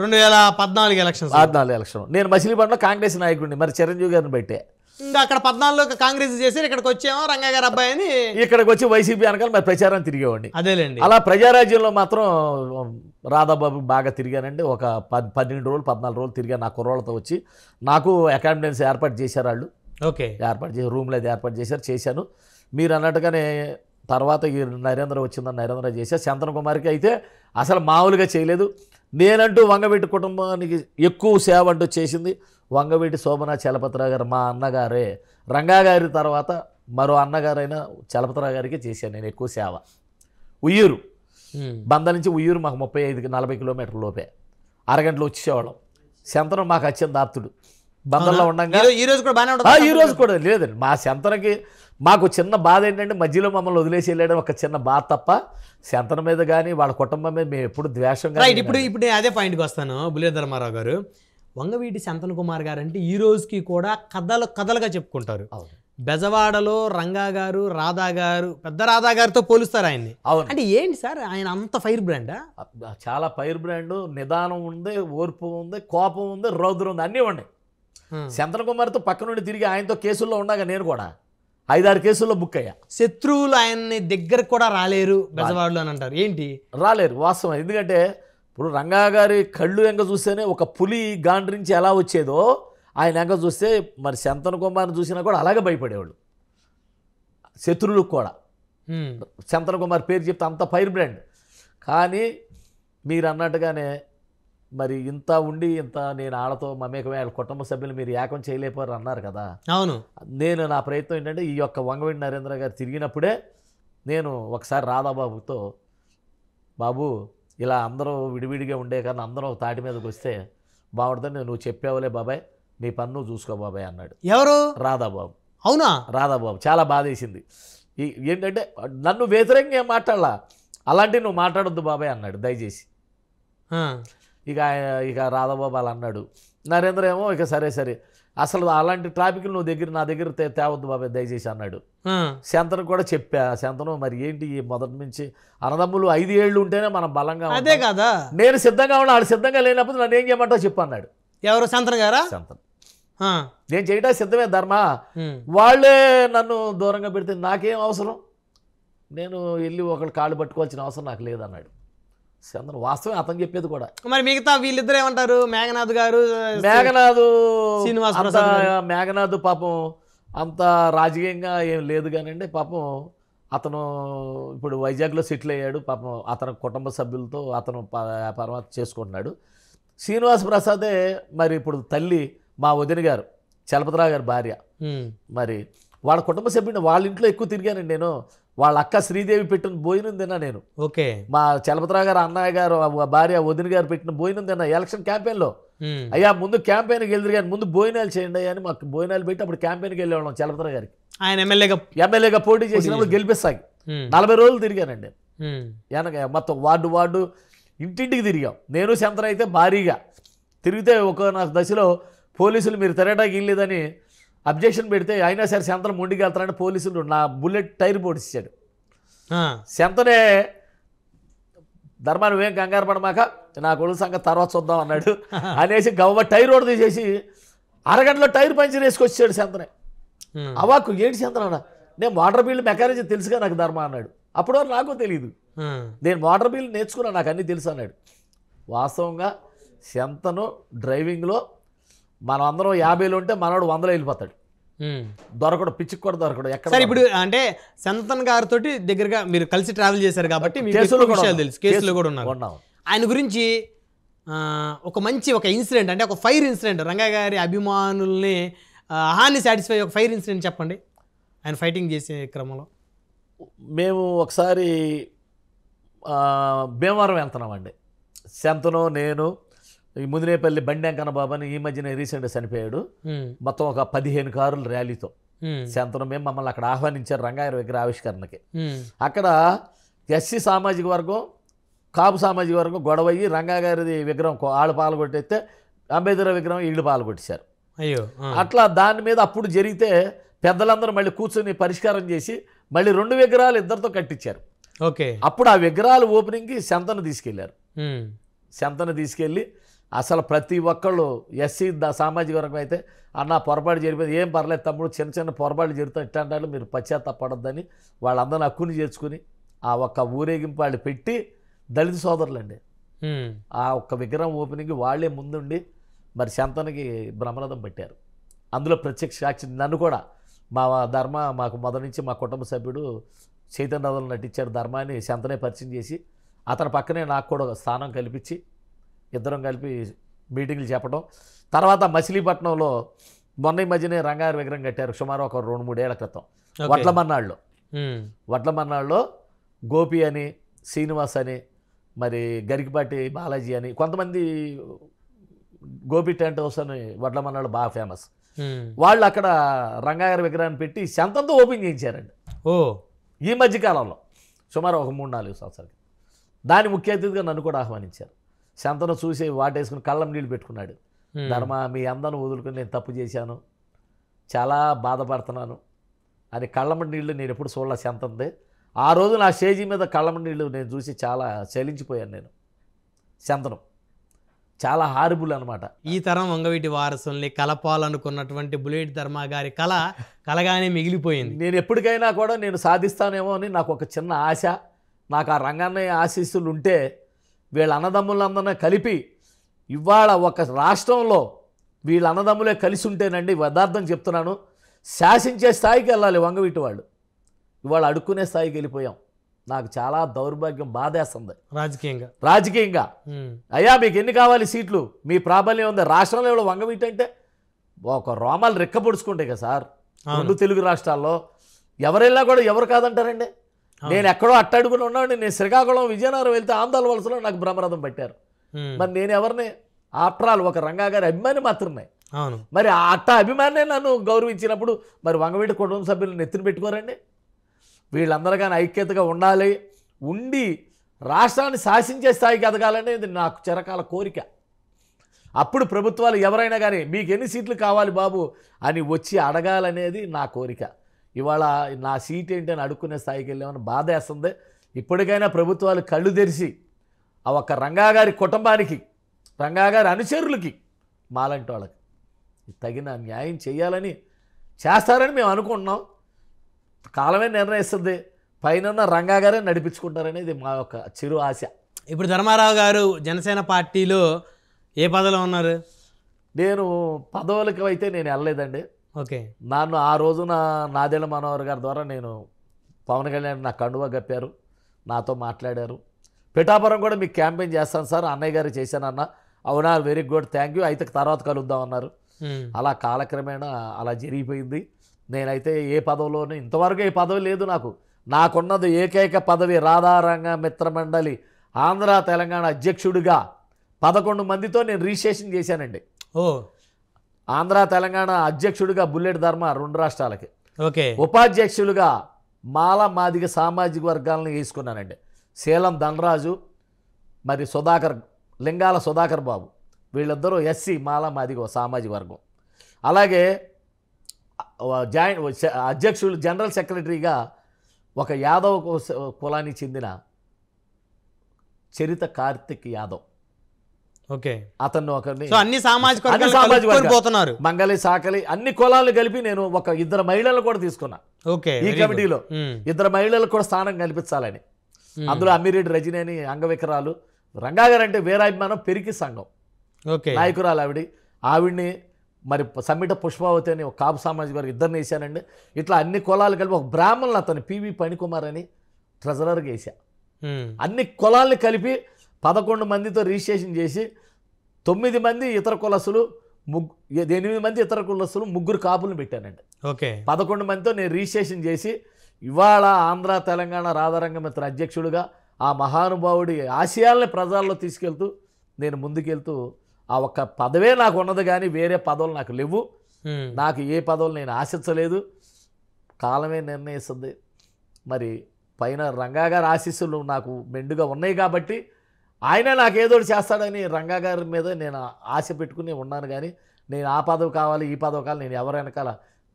రెండు వేల పద్నాలుగు ఎలక్షన్ పద్నాలుగు ఎలక్షన్ నేను మచిలీపట్నంలో కాంగ్రెస్ నాయకుడిని మరి చిరంజీవి గారిని బయటే ఇంకా అక్కడ పద్నాలుగులో కాంగ్రెస్ చేసి ఇక్కడికి వచ్చేమో రంగగారు అబ్బాయి అని ఇక్కడికి వచ్చి వైసీపీ అనగా మరి ప్రచారం తిరిగేవాడిని అదేలేండి అలా ప్రజారాజ్యంలో మాత్రం రాధాబాబు బాగా తిరిగానండి ఒక పది పన్నెండు రోజులు పద్నాలుగు రోజులు తిరిగా నా కుర్రోళ్ళతో వచ్చి నాకు అకామిడెన్స్ ఏర్పాటు చేశారు వాళ్ళు ఓకే ఏర్పాటు చేసి రూమ్లు అది ఏర్పాటు చేశారు చేశాను మీరు అన్నట్టుగానే తర్వాత ఈ నరేంద్ర వచ్చిందని నరేంద్ర చేశారు శాంతన కుమార్కి అయితే అసలు మామూలుగా చేయలేదు నేనంటూ వంగవీటి కుటుంబానికి ఎక్కువ సేవ అంటూ చేసింది వంగవీటి శోభన చలపతిరావు గారు మా అన్నగారే రంగా గారి తర్వాత మరో అన్నగారైన చలపతిరావు గారికి చేశాను నేను ఎక్కువ సేవ ఉయ్యూరు బంద నుంచి ఉయ్యూరు మాకు ముప్పై ఐదు నలభై కిలోమీటర్ లోపే అరగంటలో వచ్చేవాళ్ళం శంతనం మాకు అత్యంత ఆప్తుడు బంధంలో ఉండగా ఈ రోజు కూడా బాగానే కూడా లేదండి మా శంతనకి మాకు చిన్న బాధ ఏంటంటే మధ్యలో మమ్మల్ని వదిలేసి వెళ్ళాడు ఒక చిన్న బాధ తప్ప శంతన మీద కానీ వాళ్ళ కుటుంబం మీద మేము ఎప్పుడు ద్వేషం ఇప్పుడు ఇప్పుడు అదే పాయింట్కి వస్తాను బులే ధర్మారావు గారు వంగవీటి శంతన్ కుమార్ గారు అంటే ఈ రోజుకి కూడా కథలు కథలుగా చెప్పుకుంటారు బెజవాడలో రంగా గారు రాధా గారు పెద్ద రాధా గారితో పోలుస్తారు ఆయన్ని అంటే ఏంటి సార్ ఆయన అంత ఫైర్ బ్రాండా చాలా ఫైర్ బ్రాండ్ నిదానం ఉంది ఓర్పు ఉంది కోపం ఉంది రౌద్రం ఉంది అన్నీ ఉన్నాయి శంతన్ కుమార్తో పక్క నుండి తిరిగి ఆయనతో కేసుల్లో ఉండగా నేను కూడా ఐదారు కేసుల్లో బుక్ అయ్యా శత్రువులు ఆయన్ని దగ్గరకు కూడా రాలేరు బెజవాడలో అని అంటారు ఏంటి రాలేరు వాస్తవం ఎందుకంటే ఇప్పుడు రంగా గారి కళ్ళు ఎంగ చూస్తేనే ఒక పులి గాండ్రించి ఎలా వచ్చేదో ఆయన ఎంగ చూస్తే మరి శంతన కుమార్ని చూసినా కూడా అలాగే భయపడేవాళ్ళు శత్రువులకు కూడా శంతన కుమార్ పేరు చెప్తే అంత ఫైర్ బ్రాండ్ కానీ మీరు అన్నట్టుగానే మరి ఇంత ఉండి ఇంత నేను ఆడతో మమేకమే వాళ్ళ కుటుంబ సభ్యులు మీరు ఏకం చేయలేపారు అన్నారు కదా అవును నేను నా ప్రయత్నం ఏంటంటే ఈ యొక్క వంగవీడి నరేంద్ర గారు తిరిగినప్పుడే నేను ఒకసారి రాధాబాబుతో బాబు ఇలా అందరూ విడివిడిగా ఉండే కానీ అందరూ తాటి మీదకి వస్తే బాగుంటుందని నువ్వు చెప్పావులే బాబాయ్ నీ పన్ను చూసుకో బాబాయ్ అన్నాడు ఎవరు రాధాబాబు అవునా రాధాబాబు చాలా బాధేసింది ఈ ఏంటంటే నన్ను వ్యతిరేకంగా ఏం మాట్లాడాలా అలాంటివి నువ్వు మాట్లాడొద్దు బాబాయ్ అన్నాడు దయచేసి ఇక ఇక రాధాబాబు అలా అన్నాడు నరేంద్ర ఏమో ఇక సరే సరే అసలు అలాంటి ట్రాఫిక్ నువ్వు దగ్గర నా దగ్గర తేవద్దు బాబా దయచేసి అన్నాడు శంతను కూడా చెప్పా శంతను మరి ఏంటి మొదటి నుంచి అన్నదమ్ములు ఐదు ఏళ్ళు ఉంటేనే మనం బలంగా అదే కదా నేను సిద్ధంగా ఉన్నా వాళ్ళు సిద్ధంగా లేనప్పుడు నన్ను ఏం చేయమంటావు చెప్పు అన్నాడు ఎవరు శంతన్ గారా శంతన్ నేను చేయడానికి సిద్ధమే ధర్మ వాళ్ళే నన్ను దూరంగా పెడితే నాకేం అవసరం నేను వెళ్ళి ఒకళ్ళు కాళ్ళు పట్టుకోవాల్సిన అవసరం నాకు లేదన్నాడు చంద్ర వాస్తవం అతను చెప్పేది కూడా మరి మిగతా వీళ్ళిద్దరు ఏమంటారు మేఘనాథ్ గారు మేఘనాథ్ శ్రీనివాస్ మేఘనాథ్ పాపం అంత రాజకీయంగా ఏం లేదు కానివ్వండి పాపం అతను ఇప్పుడు వైజాగ్లో సెటిల్ అయ్యాడు పాపం అతని కుటుంబ సభ్యులతో అతను పరమాత్మ చేసుకుంటున్నాడు శ్రీనివాస్ ప్రసాదే మరి ఇప్పుడు తల్లి మా వదిన గారు చలపతిరావు గారి భార్య మరి వాళ్ళ కుటుంబ సభ్యుడిని వాళ్ళ ఇంట్లో ఎక్కువ తిరిగానండి నేను వాళ్ళ అక్క శ్రీదేవి పెట్టిన భోజనం తిన్నా నేను ఓకే మా చలపతిరా గారు అన్నయ్య గారు భార్య వదిన గారు పెట్టిన భోజనం తిన్నా ఎలక్షన్ క్యాంపెయిన్లో అయ్యా ముందు క్యాంపెయిన్కి వెళ్ళదు కానీ ముందు భోజనాలు చేయండి అని మాకు భోజనాలు పెట్టి అప్పుడు క్యాంపెయిన్కి వెళ్ళేవాళ్ళం చలపతిరా గారికి ఆయన ఎమ్మెల్యేగా ఎమ్మెల్యేగా పోటీ చేసినప్పుడు గెలిపిస్తాయి నలభై రోజులు తిరిగానండి వెనక మొత్తం వార్డు వార్డు ఇంటింటికి తిరిగాం నేను శంతన అయితే భారీగా తిరిగితే ఒక నాకు దశలో పోలీసులు మీరు తిరగడానికి వెళ్ళలేదని అబ్జెక్షన్ పెడితే అయినా సరే శంతను ముండికెళ్తానని పోలీసులు నా బుల్లెట్ టైర్ పొడిచాడు శంతనే ధర్మాన్ని ఏం కంగారు పడమాక నా కొడుకు సంగతి తర్వాత చూద్దాం అన్నాడు అనేసి గవ్వ టైర్ రోడ్ తీసేసి అరగంటలో టైర్ పంచర్ వేసుకొచ్చాడు శంతనే అవాకు ఏంటి శంతన నేను వాటర్ బిల్ మెకానిజం తెలుసుగా నాకు ధర్మ అన్నాడు అప్పుడు నాకు తెలియదు నేను వాటర్ బిల్ నేర్చుకున్నాను నాకు అన్నీ తెలుసు అన్నాడు వాస్తవంగా శంతను డ్రైవింగ్లో మనం అందరం యాభైలో ఉంటే మనోడు వందలో వెళ్ళిపోతాడు దొరకడు పిచ్చికి కూడా దొరకడు ఎక్కడ సరే ఇప్పుడు అంటే సంతన్ గారితో దగ్గరగా మీరు కలిసి ట్రావెల్ చేశారు కాబట్టి తెలుసు కేసులో కూడా ఉన్నాం ఆయన గురించి ఒక మంచి ఒక ఇన్సిడెంట్ అంటే ఒక ఫైర్ ఇన్సిడెంట్ రంగా గారి అభిమానుల్ని హాని సాటిస్ఫై ఒక ఫైర్ ఇన్సిడెంట్ చెప్పండి ఆయన ఫైటింగ్ చేసే క్రమంలో మేము ఒకసారి భీమవరం వెళ్తున్నామండి శంతను నేను ఈ ముదినేపల్లి బండ్యాంకన్న బాబు అని ఈ మధ్యన రీసెంట్గా చనిపోయాడు మొత్తం ఒక పదిహేను కార్లు ర్యాలీతో శాంతనం మేము మమ్మల్ని అక్కడ ఆహ్వానించారు రంగాయర విగ్రహ ఆవిష్కరణకి అక్కడ ఎస్సీ సామాజిక వర్గం కాపు సామాజిక వర్గం గొడవయ్యి రంగాగారిది విగ్రహం వాళ్ళు పాల్గొట్టేస్తే అంబేద్కర్ విగ్రహం వీళ్ళు పాల్గొట్టేశారు అయ్యో అట్లా దాని మీద అప్పుడు జరిగితే పెద్దలందరూ మళ్ళీ కూర్చొని పరిష్కారం చేసి మళ్ళీ రెండు విగ్రహాలు ఇద్దరితో కట్టించారు ఓకే అప్పుడు ఆ విగ్రహాలు ఓపెనింగ్కి శంతను తీసుకెళ్లారు శంతను తీసుకెళ్ళి అసలు ప్రతి ఒక్కళ్ళు ఎస్సీ సామాజిక వర్గం అయితే అన్న పొరపాటు జరిపేది ఏం పర్లేదు తమ్ముడు చిన్న చిన్న పొరపాట్లు జరుగుతాయి ఇట్లాంటి మీరు పశ్చాత్తపడద్దని వాళ్ళందరిని హక్కుని చేర్చుకుని ఆ ఒక్క ఊరేగింపు వాళ్ళు పెట్టి దళిత సోదరులండి ఆ ఒక్క విగ్రహం ఓపెనింగ్ వాళ్ళే ముందుండి మరి శంతనికి భ్రమరథం పెట్టారు అందులో ప్రత్యక్ష సాక్షి నన్ను కూడా మా ధర్మ మాకు మొదటి నుంచి మా కుటుంబ సభ్యుడు చైతన్య చైతన్యరావులు నటించారు ధర్మాన్ని శంతనే పరిచయం చేసి అతని పక్కనే నాకు కూడా స్థానం కల్పించి ఇద్దరం కలిపి మీటింగ్లు చెప్పడం తర్వాత మచిలీపట్నంలో మొన్న ఈ మధ్యనే రంగారు విగ్రహం కట్టారు సుమారు ఒక రెండు మూడేళ్ల క్రితం వడ్ల మన్నాళ్ళు వడ్ల మన్నాళ్ళలో గోపి అని శ్రీనివాస్ అని మరి గరికిపాటి బాలాజీ అని కొంతమంది గోపి టెంట్ హౌస్ అని వడ్ల మన్నాళ్ళు బాగా ఫేమస్ వాళ్ళు అక్కడ రంగారు విగ్రహాన్ని పెట్టి శంతంతో ఓపెన్ చేయించారండి ఓ ఈ మధ్యకాలంలో సుమారు ఒక మూడు నాలుగు సంవత్సరాలు దాని ముఖ్య అతిథిగా నన్ను కూడా ఆహ్వానించారు శంతను చూసి వాటేసుకుని కళ్ళం నీళ్ళు పెట్టుకున్నాడు ధర్మ మీ అందరిని వదులుకుని నేను తప్పు చేశాను చాలా బాధపడుతున్నాను అని కళ్ళమ్మ నీళ్ళు నేను ఎప్పుడు చూడాల శంతంది ఆ రోజు నా స్టేజీ మీద కళ్ళమ్మ నీళ్ళు నేను చూసి చాలా చలించిపోయాను నేను శంతనం చాలా హారిబుల్ అనమాట ఈ తరం వంగవీటి వారసుల్ని కలపాలనుకున్నటువంటి బుల్లెట్ ధర్మ గారి కళ కలగానే మిగిలిపోయింది నేను ఎప్పటికైనా కూడా నేను సాధిస్తానేమో అని నాకు ఒక చిన్న ఆశ నాకు ఆ రంగాన్ని ఆశీస్సులు ఉంటే వీళ్ళ అన్నదమ్ములందరినీ కలిపి ఇవాళ ఒక రాష్ట్రంలో వీళ్ళ అన్నదమ్ములే కలిసి ఉంటేనండి యథార్థం చెప్తున్నాను శాసించే స్థాయికి వెళ్ళాలి వంగవీటి వాళ్ళు ఇవాళ అడుక్కునే స్థాయికి వెళ్ళిపోయాం నాకు చాలా దౌర్భాగ్యం బాధేస్తుంది రాజకీయంగా రాజకీయంగా అయ్యా మీకు ఎన్ని కావాలి సీట్లు మీ ప్రాబల్యం ఉంది రాష్ట్రంలో ఇవాళ వంగవీటి అంటే ఒక రోమాలు రెక్కపొడుచుకుంటాయి కదా సార్ రెండు తెలుగు రాష్ట్రాల్లో ఎవరైనా కూడా ఎవరు కాదంటారండి నేను ఎక్కడో అట్టడుగులు ఉన్నాడు నేను శ్రీకాకుళం విజయనగరం వెళ్తే ఆంధ్ర వలసలో నాకు బ్రహ్మరథం పట్టారు మరి నేను ఎవరిని ఆఫ్టర్ ఒక రంగా గారి అభిమాని మాత్రమే అవును మరి అట్ట అభిమానే నన్ను గౌరవించినప్పుడు మరి వంగవీటి కుటుంబ సభ్యులు నెత్తిన పెట్టుకోరండి వీళ్ళందరూ కానీ ఐక్యతగా ఉండాలి ఉండి రాష్ట్రాన్ని శాసించే స్థాయికి ఎదగాలనేది నాకు చిరకాల కోరిక అప్పుడు ప్రభుత్వాలు ఎవరైనా కానీ మీకు ఎన్ని సీట్లు కావాలి బాబు అని వచ్చి అడగాలనేది నా కోరిక ఇవాళ నా సీట్ ఏంటని అడుక్కునే స్థాయికి వెళ్ళామని బాధ వేస్తుంది ఇప్పటికైనా ప్రభుత్వాలు కళ్ళు తెరిచి ఆ ఒక్క రంగాగారి కుటుంబానికి రంగాగారి అనుచరులకి మాలంటి వాళ్ళకి తగిన న్యాయం చేయాలని చేస్తారని మేము అనుకుంటున్నాం కాలమే నిర్ణయిస్తుంది పైన రంగాగారే నడిపించుకుంటారనేది మా యొక్క చిరు ఆశ ఇప్పుడు ధర్మారావు గారు జనసేన పార్టీలో ఏ పదవిలో ఉన్నారు నేను పదవులకు అయితే నేను వెళ్ళలేదండి ఓకే నన్ను ఆ రోజున నాదేళ్ళ మనోహర్ గారి ద్వారా నేను పవన్ కళ్యాణ్ నా కండువా గప్పారు నాతో మాట్లాడారు పిఠాపురం కూడా మీకు క్యాంపెయిన్ చేస్తాను సార్ అన్నయ్య గారు చేశానన్న అవునా వెరీ గుడ్ థ్యాంక్ యూ అయితే తర్వాత కలుద్దాం అన్నారు అలా కాలక్రమేణా అలా జరిగిపోయింది నేనైతే ఏ పదవిలోనూ ఇంతవరకు ఏ పదవి లేదు నాకు నాకున్నది ఏకైక పదవి రాధారంగ మిత్రమండలి ఆంధ్ర తెలంగాణ అధ్యక్షుడిగా పదకొండు మందితో నేను రిజిస్ట్రేషన్ చేశానండి ఓ ఆంధ్ర తెలంగాణ అధ్యక్షుడిగా బుల్లెట్ ధర్మ రెండు రాష్ట్రాలకి ఓకే ఉపాధ్యక్షులుగా మాల మాదిగ సామాజిక వర్గాలను వేసుకున్నానండి సేలం ధనరాజు మరి సుధాకర్ లింగాల సుధాకర్ బాబు వీళ్ళిద్దరూ ఎస్సీ మాల మాదిగ సామాజిక వర్గం అలాగే జాయింట్ అధ్యక్షులు జనరల్ సెక్రటరీగా ఒక యాదవ్ కులానికి చెందిన చరిత కార్తిక్ యాదవ్ ఓకే అతను ఒకరిని అన్ని సామాజిక మంగళి సాకలి అన్ని కులాలు కలిపి నేను ఒక ఇద్దరు మహిళలు కూడా తీసుకున్నా ఓకే ఈ కమిటీలో ఇద్దరు మహిళలకు కూడా స్థానం కల్పించాలని అందులో అమ్మిరెడ్డి రజని అని అంగవికరాలు రంగాగారు అంటే వీరాభిమానం పెరిగి సంఘం ఓకే నాయకురాలు ఆవిడ ఆవిడ్ని మరి సమ్మిట పుష్పావతి అని ఒక కాపు సామాజిక వారికి ఇద్దరిని వేసానండి ఇట్లా అన్ని కులాలు కలిపి ఒక బ్రాహ్మణులు అతను పివి పణికుమార్ అని ట్రెజరర్గా వేసా అన్ని కులాలని కలిపి పదకొండు మందితో రిజిస్ట్రేషన్ చేసి తొమ్మిది మంది ఇతర కులసులు ముగ్గు ఎనిమిది మంది ఇతర కులస్తులు ముగ్గురు కాపులను పెట్టానండి ఓకే పదకొండు మందితో నేను రిజిస్ట్రేషన్ చేసి ఇవాళ ఆంధ్ర తెలంగాణ రాధారంగమిత్ర మిత్ర అధ్యక్షుడిగా ఆ మహానుభావుడి ఆశయాల్ని ప్రజల్లో తీసుకెళ్తూ నేను ముందుకెళ్తూ ఆ ఒక్క పదవే నాకు ఉన్నది కానీ వేరే పదవులు నాకు లేవు నాకు ఏ పదవులు నేను ఆశించలేదు కాలమే నిర్ణయిస్తుంది మరి పైన రంగాగారు ఆశీస్సులు నాకు మెండుగా ఉన్నాయి కాబట్టి ఆయన నాకేదో చేస్తాడని రంగా గారి మీద నేను ఆశ పెట్టుకుని ఉన్నాను కానీ నేను ఆ పదవి కావాలి ఈ పదవి కావాలి నేను ఎవరి వెనకాల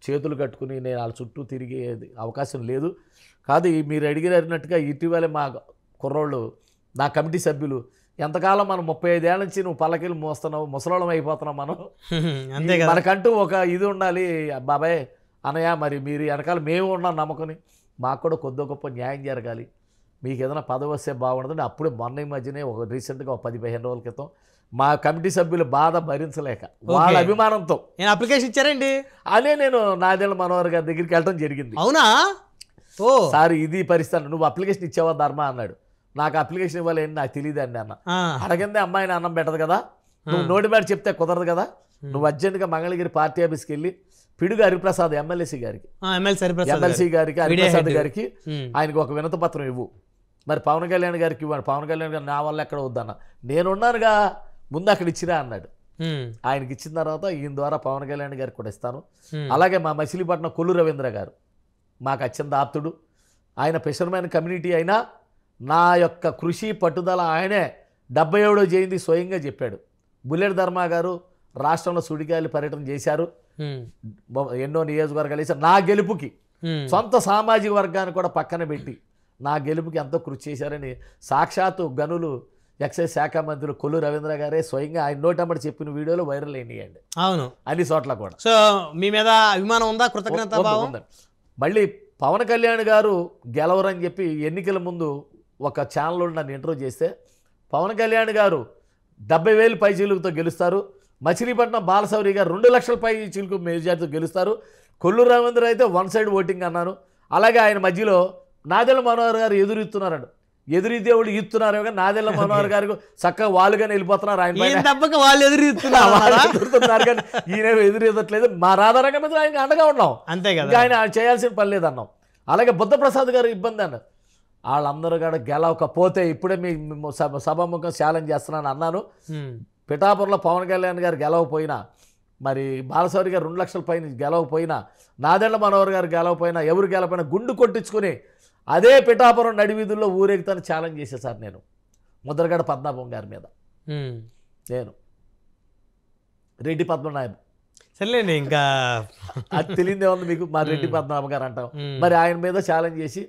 చేతులు కట్టుకుని నేను వాళ్ళ చుట్టూ తిరిగే అవకాశం లేదు కాదు మీరు అడిగినట్టుగా ఇటీవలే మా కుర్రోళ్ళు నా కమిటీ సభ్యులు ఎంతకాలం మనం ముప్పై ఐదేళ్ళ నుంచి నువ్వు పల్లకిలు మోస్తున్నావు ముసలోళం అయిపోతున్నావు మనం మనకంటూ ఒక ఇది ఉండాలి బాబాయ్ అనయా మరి మీరు వెనకాల మేము ఉన్నాం నమ్మకని మాకు కూడా కొద్ది గొప్ప న్యాయం జరగాలి మీకు ఏదైనా పదవి వస్తే బాగుండదని అప్పుడే మొన్న ఈ మధ్యనే ఒక రీసెంట్గా ఒక పది పదిహేను రోజుల క్రితం మా కమిటీ సభ్యులు బాధ భరించలేక వాళ్ళ అభిమానంతో నేను అప్లికేషన్ ఇచ్చారండి అదే నేను నాదేళ్ళ మనోహర్ గారి దగ్గరికి వెళ్ళడం జరిగింది అవునా ఓ సార్ ఇది పరిస్థితి నువ్వు అప్లికేషన్ ఇచ్చావా ధర్మ అన్నాడు నాకు అప్లికేషన్ ఇవ్వాలని నాకు తెలియదు అండి అన్న అడగందే అమ్మాయిని అన్నం పెట్టదు కదా నువ్వు నోటి మాట చెప్తే కుదరదు కదా నువ్వు అర్జెంటుగా మంగళగిరి పార్టీ ఆఫీస్కి వెళ్ళి పిడుగు హరిప్రసాద్ ఎమ్మెల్యేసీ గారికి ఎమ్మెల్సీ గారికి హరిప్రసాద్ గారికి ఆయనకు ఒక వినత పత్రం ఇవ్వు మరి పవన్ కళ్యాణ్ గారికి ఇవ్వండి పవన్ కళ్యాణ్ గారు నా వల్ల ఎక్కడ వద్దన్న నేనున్నానుగా ముందు అక్కడ ఇచ్చిరా అన్నాడు ఆయనకి ఇచ్చిన తర్వాత ఈయన ద్వారా పవన్ కళ్యాణ్ గారికి కూడా ఇస్తాను అలాగే మా మచిలీపట్నం కొల్లు రవీంద్ర గారు మాకు అత్యంత ఆప్తుడు ఆయన ఫిషర్మెన్ కమ్యూనిటీ అయినా నా యొక్క కృషి పట్టుదల ఆయనే డెబ్బై ఏడో జయంతి స్వయంగా చెప్పాడు బుల్లెట్ ధర్మ గారు రాష్ట్రంలో సుడిగాలి పర్యటన చేశారు ఎన్నో నియోజకవర్గాలు వేశారు నా గెలుపుకి సొంత సామాజిక వర్గాన్ని కూడా పక్కన పెట్టి నా గెలుపుకి ఎంతో కృషి చేశారని సాక్షాత్తు గనులు ఎక్సైజ్ శాఖ మంత్రులు కొల్లు రవీంద్ర గారే స్వయంగా ఆయన నోటమ్మటి చెప్పిన వీడియోలు వైరల్ అయినాయండి అవును అన్ని చోట్ల కూడా సో మీ మీద అభిమానం ఉందా కృతజ్ఞత మళ్ళీ పవన్ కళ్యాణ్ గారు గెలవరని చెప్పి ఎన్నికల ముందు ఒక ఛానల్లో నన్ను ఇంటర్వ్యూ చేస్తే పవన్ కళ్యాణ్ గారు డెబ్బై వేలు పై చిలుకుతో గెలుస్తారు మచిలీపట్నం బాలసౌరి గారు రెండు లక్షల పై చిలుకు మెజార్టీతో గెలుస్తారు కొల్లు రవీంద్ర అయితే వన్ సైడ్ ఓటింగ్ అన్నారు అలాగే ఆయన మధ్యలో నాదెళ్ళ మనోహర్ గారు ఎదురిస్తున్నారండి ఎదురితే వాళ్ళు ఇస్తున్నారు కానీ నాదెల్ల మనోహర్ గారికి చక్కగా వాళ్ళుగానే వెళ్ళిపోతున్నారు ఆయన తప్పక వాళ్ళు ఎదురుతున్నారు కానీ ఈయన ఎదురెదట్లేదు మా రాధారంగ మీద ఆయనకి అండగా ఉన్నాం అంతే కదా ఆయన చేయాల్సిన పని లేదన్నాం అలాగే బుద్ధప్రసాద్ గారు ఇబ్బంది అన్న వాళ్ళందరూ కూడా గెలవకపోతే ఇప్పుడే మీ సభాముఖం శాలం చేస్తున్నాను అన్నాను పిఠాపురంలో పవన్ కళ్యాణ్ గారు గెలవపోయినా మరి బాలసౌరి గారు రెండు లక్షల పైన గెలవపోయినా నాదెళ్ళ మనోహర్ గారు గెలవపోయినా ఎవరు గెలవపోయినా గుండు కొట్టించుకుని అదే పిఠాపురం నడివీధుల్లో ఊరేగుతాను ఛాలెంజ్ చేసే సార్ నేను ముద్రగడ పద్మాభం గారి మీద నేను రెడ్డి పద్మనాభం సర్లేండి ఇంకా అది తెలియదే ఉంది మీకు మా రెడ్డి పద్మనాభ గారు అంటాం మరి ఆయన మీద ఛాలెంజ్ చేసి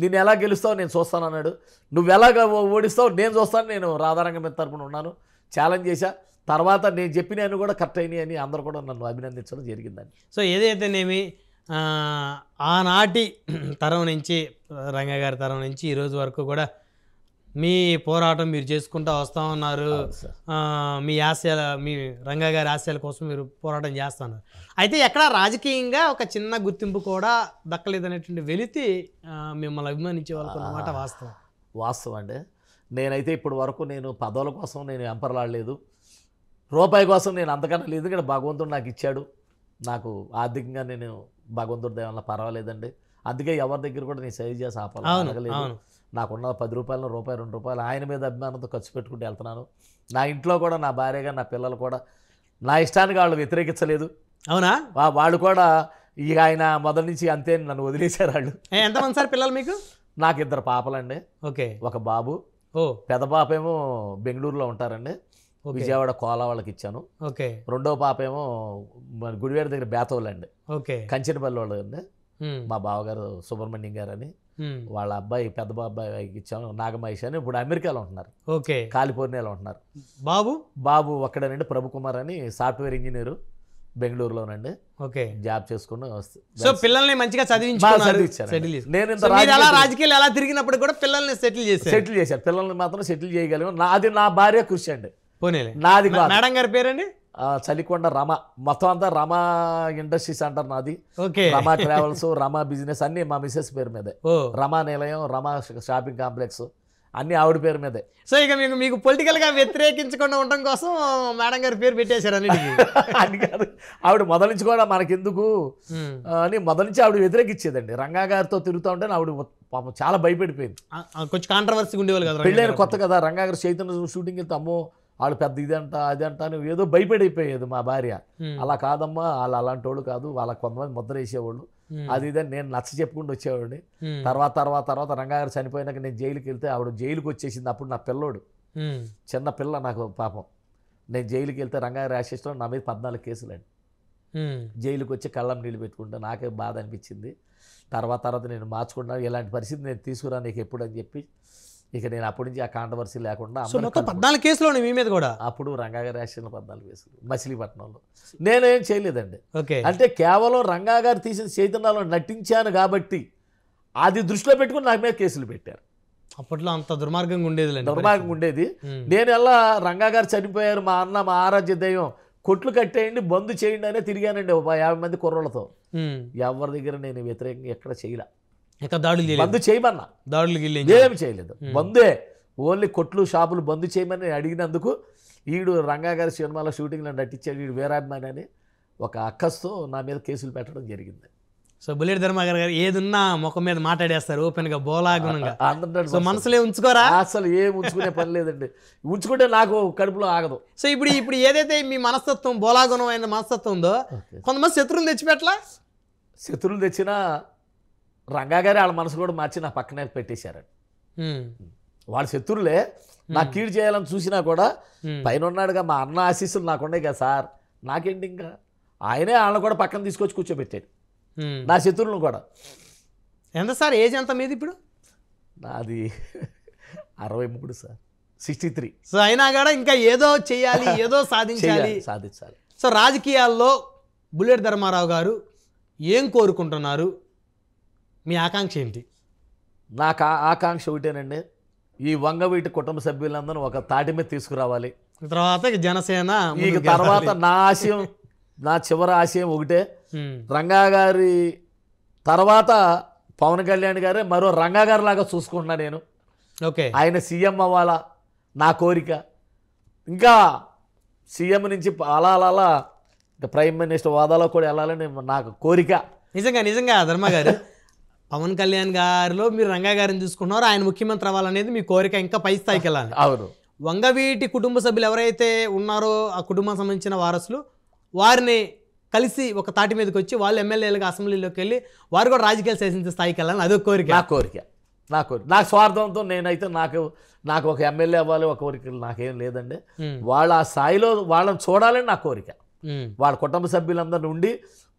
నేను ఎలా గెలుస్తావు నేను చూస్తాను అన్నాడు నువ్వు ఎలా ఓడిస్తావు నేను చూస్తాను నేను రాధారంగం మీద తరపున ఉన్నాను ఛాలెంజ్ చేశా తర్వాత నేను చెప్పినవి కూడా కరెక్ట్ అయినాయి అని అందరూ కూడా నన్ను అభినందించడం జరిగిందండి సో ఏదైతేనేమి ఆనాటి తరం నుంచి రంగగారి గారి తరం నుంచి ఈరోజు వరకు కూడా మీ పోరాటం మీరు చేసుకుంటూ వస్తూ ఉన్నారు మీ ఆశయాల మీ రంగగారి గారి ఆశయాల కోసం మీరు పోరాటం చేస్తున్నారు అయితే ఎక్కడ రాజకీయంగా ఒక చిన్న గుర్తింపు కూడా దక్కలేదనేటువంటి వెలితి మిమ్మల్ని అభిమానించే వాళ్ళకు అన్నమాట వాస్తవం వాస్తవం అండి నేనైతే ఇప్పటి వరకు నేను పదవుల కోసం నేను ఎంపరలాడలేదు రూపాయి కోసం నేను అంతకన్నా లేదు ఇక్కడ భగవంతుడు నాకు ఇచ్చాడు నాకు ఆర్థికంగా నేను భగవంతుడు దేవల్ల పర్వాలేదండి అందుకే ఎవరి దగ్గర కూడా నేను సేవ్ చేసి ఆపాలి నాకున్న పది రూపాయలు రూపాయి రెండు రూపాయలు ఆయన మీద అభిమానంతో ఖర్చు పెట్టుకుంటూ వెళ్తున్నాను నా ఇంట్లో కూడా నా భార్యగా నా పిల్లలు కూడా నా ఇష్టానికి వాళ్ళు వ్యతిరేకించలేదు అవునా వాళ్ళు కూడా ఇక ఆయన మొదటి నుంచి అంతే నన్ను వదిలేశారు వాళ్ళు ఎంతమంది సార్ పిల్లలు మీకు నాకు ఇద్దరు పాపలండి ఓకే ఒక బాబు ఓ పెద్ద పాపేమో బెంగళూరులో ఉంటారండి విజయవాడ కోలా వాళ్ళకి ఇచ్చాను ఓకే రెండో పాప ఏమో గుడివేడ దగ్గర బేతవలండి ఓకే కంచెనపల్లి వాళ్ళు అండి మా బావగారు సుబ్రహ్మణ్యం గారు అని వాళ్ళ అబ్బాయి పెద్ద అబ్బాయికి ఇచ్చాను నాగమహేష్ అని ఇప్పుడు అమెరికాలో ఉంటున్నారు ఓకే కాలిఫోర్నియాలో ఉంటున్నారు బాబు బాబు ఒక్కడేనండి ప్రభు కుమార్ అని సాఫ్ట్వేర్ ఇంజనీరు బెంగళూరులోనండి ఓకే జాబ్ చేసుకుని సో పిల్లల్ని మంచిగా చదివించారు నేను అలా రాజకీయాలు అలా తిరిగినప్పుడు కూడా పిల్లల్ని సెటిల్ చేసి సెటిల్ చేశారు పిల్లల్ని మాత్రం సెటిల్ చేయగలిగాను నాది నా భార్య కృషి అండి పోనీ నాది కాదు మేడం గారి పేరండి చలికొండ రమ మొత్తం అంతా రమ ఇండస్ట్రీస్ అంటారు నాది రమ ట్రావెల్స్ రమ బిజినెస్ అన్ని మా మిసెస్ పేరు మీదే రమ నిలయం రమ షాపింగ్ కాంప్లెక్స్ అన్ని ఆవిడ పేరు మీదే సో ఇక మీకు మీకు పొలిటికల్ గా వ్యతిరేకించకుండా ఉండడం కోసం మేడం గారి పేరు పెట్టేశారు అని అది కాదు ఆవిడ మనకి మనకెందుకు అని మొదలించి ఆవిడ వ్యతిరేకించేదండి రంగా గారితో తిరుగుతూ ఉంటే ఆవిడ చాలా భయపడిపోయింది కొంచెం కాంట్రవర్సీ ఉండేవాళ్ళు కదా పెళ్ళైన కొత్త కదా రంగా గారు చైతన్య షూటింగ్ వెళ్తే అమ్మో వాళ్ళు పెద్ద ఇదంట అదంట అని ఏదో భయపడిపోయేది మా భార్య అలా కాదమ్మా వాళ్ళు అలాంటి వాళ్ళు కాదు వాళ్ళకి కొంతమంది ముద్ర వేసేవాళ్ళు అది ఇదని నేను నచ్చ చెప్పుకుంటూ వచ్చేవాడిని తర్వాత తర్వాత తర్వాత రంగారు చనిపోయినాక నేను జైలుకి వెళ్తే ఆవిడ జైలుకి వచ్చేసింది అప్పుడు నా పిల్లోడు చిన్న పిల్ల నాకు పాపం నేను జైలుకి వెళ్తే రంగారు ఆశిస్తాం నా మీద పద్నాలుగు కేసులండి జైలుకి వచ్చి కళ్ళం నీళ్ళు పెట్టుకుంటే నాకే బాధ అనిపించింది తర్వాత తర్వాత నేను మార్చుకున్నాను ఇలాంటి పరిస్థితి నేను తీసుకురా నీకు ఎప్పుడు అని చెప్పి ఇక నేను అప్పటి నుంచి ఆ కాంట్రవర్సీ లేకుండా పద్నాలుగు కేసులు మీ మీద కూడా అప్పుడు రంగాగారు గారి యాక్షన్లో పద్నాలుగు కేసులు మచిలీపట్నంలో నేనేం చేయలేదండి ఓకే అంటే కేవలం రంగా గారు తీసిన చైతన్యాలను నటించాను కాబట్టి అది దృష్టిలో పెట్టుకుని నా మీద కేసులు పెట్టారు అప్పట్లో అంత దుర్మార్గంగా ఉండేది దుర్మార్గంగా ఉండేది నేను ఎలా రంగా గారు చనిపోయారు మా అన్న మా ఆరాధ్య దైవం కొట్లు కట్టేయండి బంద్ చేయండి అనే తిరిగానండి ఒక యాభై మంది కుర్రలతో ఎవరి దగ్గర నేను వ్యతిరేకంగా ఎక్కడ చేయలే ఇక దాడులు చేయమన్నా దాడులు ఏమి చేయలేదు బందే ఓన్లీ కొట్లు షాపులు బంద్ చేయమని అడిగినందుకు ఈడు రంగా గారి సినిమాలో షూటింగ్లో నటించాడు వీడు వేరాభిమాని అని ఒక అక్కస్తో నా మీద కేసులు పెట్టడం జరిగింది సో బుల్లెట్ ధర్మాగర్ గారు ఏదున్నా ముఖం మీద మాట్లాడేస్తారు ఓపెన్గా బోలాగుణంగా సో మనసులే ఉంచుకోరా అసలు ఏం ఉంచుకునే పని లేదండి ఉంచుకుంటే నాకు కడుపులో ఆగదు సో ఇప్పుడు ఇప్పుడు ఏదైతే మీ మనస్తత్వం బోలాగుణం అయిన మనస్తత్వం ఉందో కొంతమంది శత్రువులు తెచ్చిపెట్టలా శత్రువులు తెచ్చినా రంగా గారు వాళ్ళ మనసు కూడా మార్చి నా పక్కనే పెట్టేశారని వాళ్ళ శత్రులే నాకు కీడు చేయాలని చూసినా కూడా పైన ఉన్నాడుగా మా అన్న ఆశీస్సులు నాకుండే కదా సార్ నాకేంటి ఇంకా ఆయనే వాళ్ళని కూడా పక్కన తీసుకొచ్చి కూర్చోబెట్టాడు నా శత్రువులను కూడా ఎంత సార్ ఏజ్ ఎంత మీది ఇప్పుడు నాది అరవై మూడు సార్ సిక్స్టీ త్రీ సో అయినా కూడా ఇంకా ఏదో చేయాలి ఏదో సాధించాలి సాధించాలి సో రాజకీయాల్లో బుల్లెట్ ధర్మారావు గారు ఏం కోరుకుంటున్నారు మీ ఆకాంక్ష ఏంటి నాకు ఆకాంక్ష ఒకటేనండి ఈ వంగవీటి కుటుంబ సభ్యులందరూ ఒక తాటి మీద తీసుకురావాలి తర్వాత జనసేన తర్వాత నా ఆశయం నా చివరి ఆశయం ఒకటే రంగా గారి తర్వాత పవన్ కళ్యాణ్ గారే మరో రంగా గారి లాగా చూసుకుంటున్నా నేను ఓకే ఆయన సీఎం అవ్వాలా నా కోరిక ఇంకా సీఎం నుంచి అలా అలా అలా ప్రైమ్ మినిస్టర్ హోదాలో కూడా వెళ్ళాలని నాకు కోరిక నిజంగా నిజంగా ధర్మ గారు పవన్ కళ్యాణ్ గారిలో మీరు రంగా గారిని చూసుకున్నారు ఆయన ముఖ్యమంత్రి అవ్వాలనేది మీ కోరిక ఇంకా పై స్థాయికి వెళ్ళాలి అవును వంగవీటి కుటుంబ సభ్యులు ఎవరైతే ఉన్నారో ఆ కుటుంబం సంబంధించిన వారసులు వారిని కలిసి ఒక తాటి మీదకి వచ్చి వాళ్ళు ఎమ్మెల్యేలకు అసెంబ్లీలోకి వెళ్ళి వారు కూడా రాజకీయాలు శాసించే స్థాయికి వెళ్ళాలని అదొక కోరిక నా కోరిక నా కోరిక నా స్వార్థంతో నేనైతే నాకు నాకు ఒక ఎమ్మెల్యే అవ్వాలి ఒక కోరికలు నాకేం లేదండి వాళ్ళ ఆ స్థాయిలో వాళ్ళని చూడాలని నా కోరిక వాళ్ళ కుటుంబ సభ్యులందరి ఉండి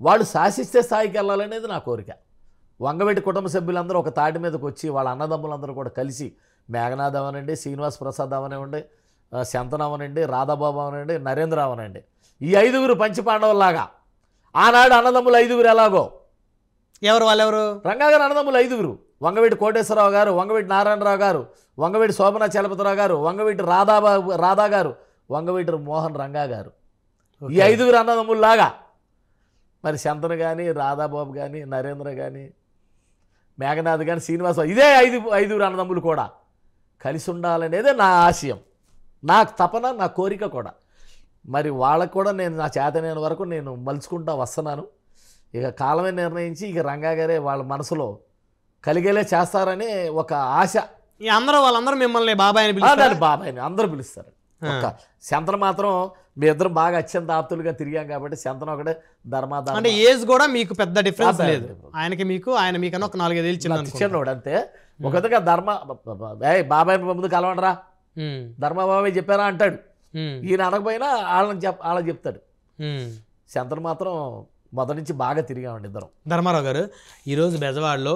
వాళ్ళు శాసిస్తే స్థాయికి వెళ్ళాలనేది నా కోరిక వంగవేటి కుటుంబ సభ్యులందరూ ఒక తాటి మీదకి వచ్చి వాళ్ళ అన్నదమ్ములందరూ కూడా కలిసి మేఘనాథ్ అవనండి శ్రీనివాస్ ప్రసాద్ అవనివ్వండి శంతన్ అవనండి రాధాబాబు అవనండి నరేంద్ర అవనండి ఈ ఐదుగురు పంచపాండవులాగా ఆనాడు అన్నదమ్ములు ఐదుగురు ఎలాగో ఎవరు వాళ్ళెవరు రంగాగారు అన్నదమ్ములు ఐదుగురు వంగవీటి కోటేశ్వరరావు గారు వంగవీటి నారాయణరావు గారు వంగవేటి శోభన చలపతిరావు గారు వంగవీటి రాధాబాబు రాధా గారు వంగవీటి మోహన్ రంగా గారు ఈ ఐదుగురు అన్నదమ్ముల్లాగా మరి శంతన్ కానీ రాధాబాబు కానీ నరేంద్ర కానీ మేఘనాథ్ కానీ శ్రీనివాస ఇదే ఐదు ఐదుగురు అన్నదమ్ములు కూడా కలిసి ఉండాలనేదే నా ఆశయం నా తపన నా కోరిక కూడా మరి వాళ్ళకు కూడా నేను నా చేతనైన వరకు నేను మలుచుకుంటా వస్తున్నాను ఇక కాలమే నిర్ణయించి ఇక రంగా గారే వాళ్ళ మనసులో కలిగేలా చేస్తారని ఒక ఆశ అందరూ వాళ్ళందరూ మిమ్మల్ని బాబాయ్ బాబాయ్ అందరూ పిలుస్తారు శంతన మాత్రం మీ ఇద్దరు బాగా అత్యంత ఆప్తులుగా తిరిగాం కాబట్టి శంతన ఒకటి ధర్మాధారం అంటే ఏజ్ కూడా మీకు పెద్ద డిఫరెన్స్ లేదు ఆయనకి మీకు ఆయన మీకన్నా ఒక నాలుగైదు ఏళ్ళు చిన్న చిన్నోడు అంతే ఒక ధర్మ ధర్మ బాబాయ్ ముందు కలవండరా ధర్మ బాబాయ్ చెప్పారా అంటాడు ఈయన అడగపోయినా వాళ్ళని చెప్ వాళ్ళని చెప్తాడు శంతను మాత్రం మొదటి నుంచి బాగా తిరిగామండి ఇద్దరం ధర్మారావు గారు ఈరోజు బెజవాడలో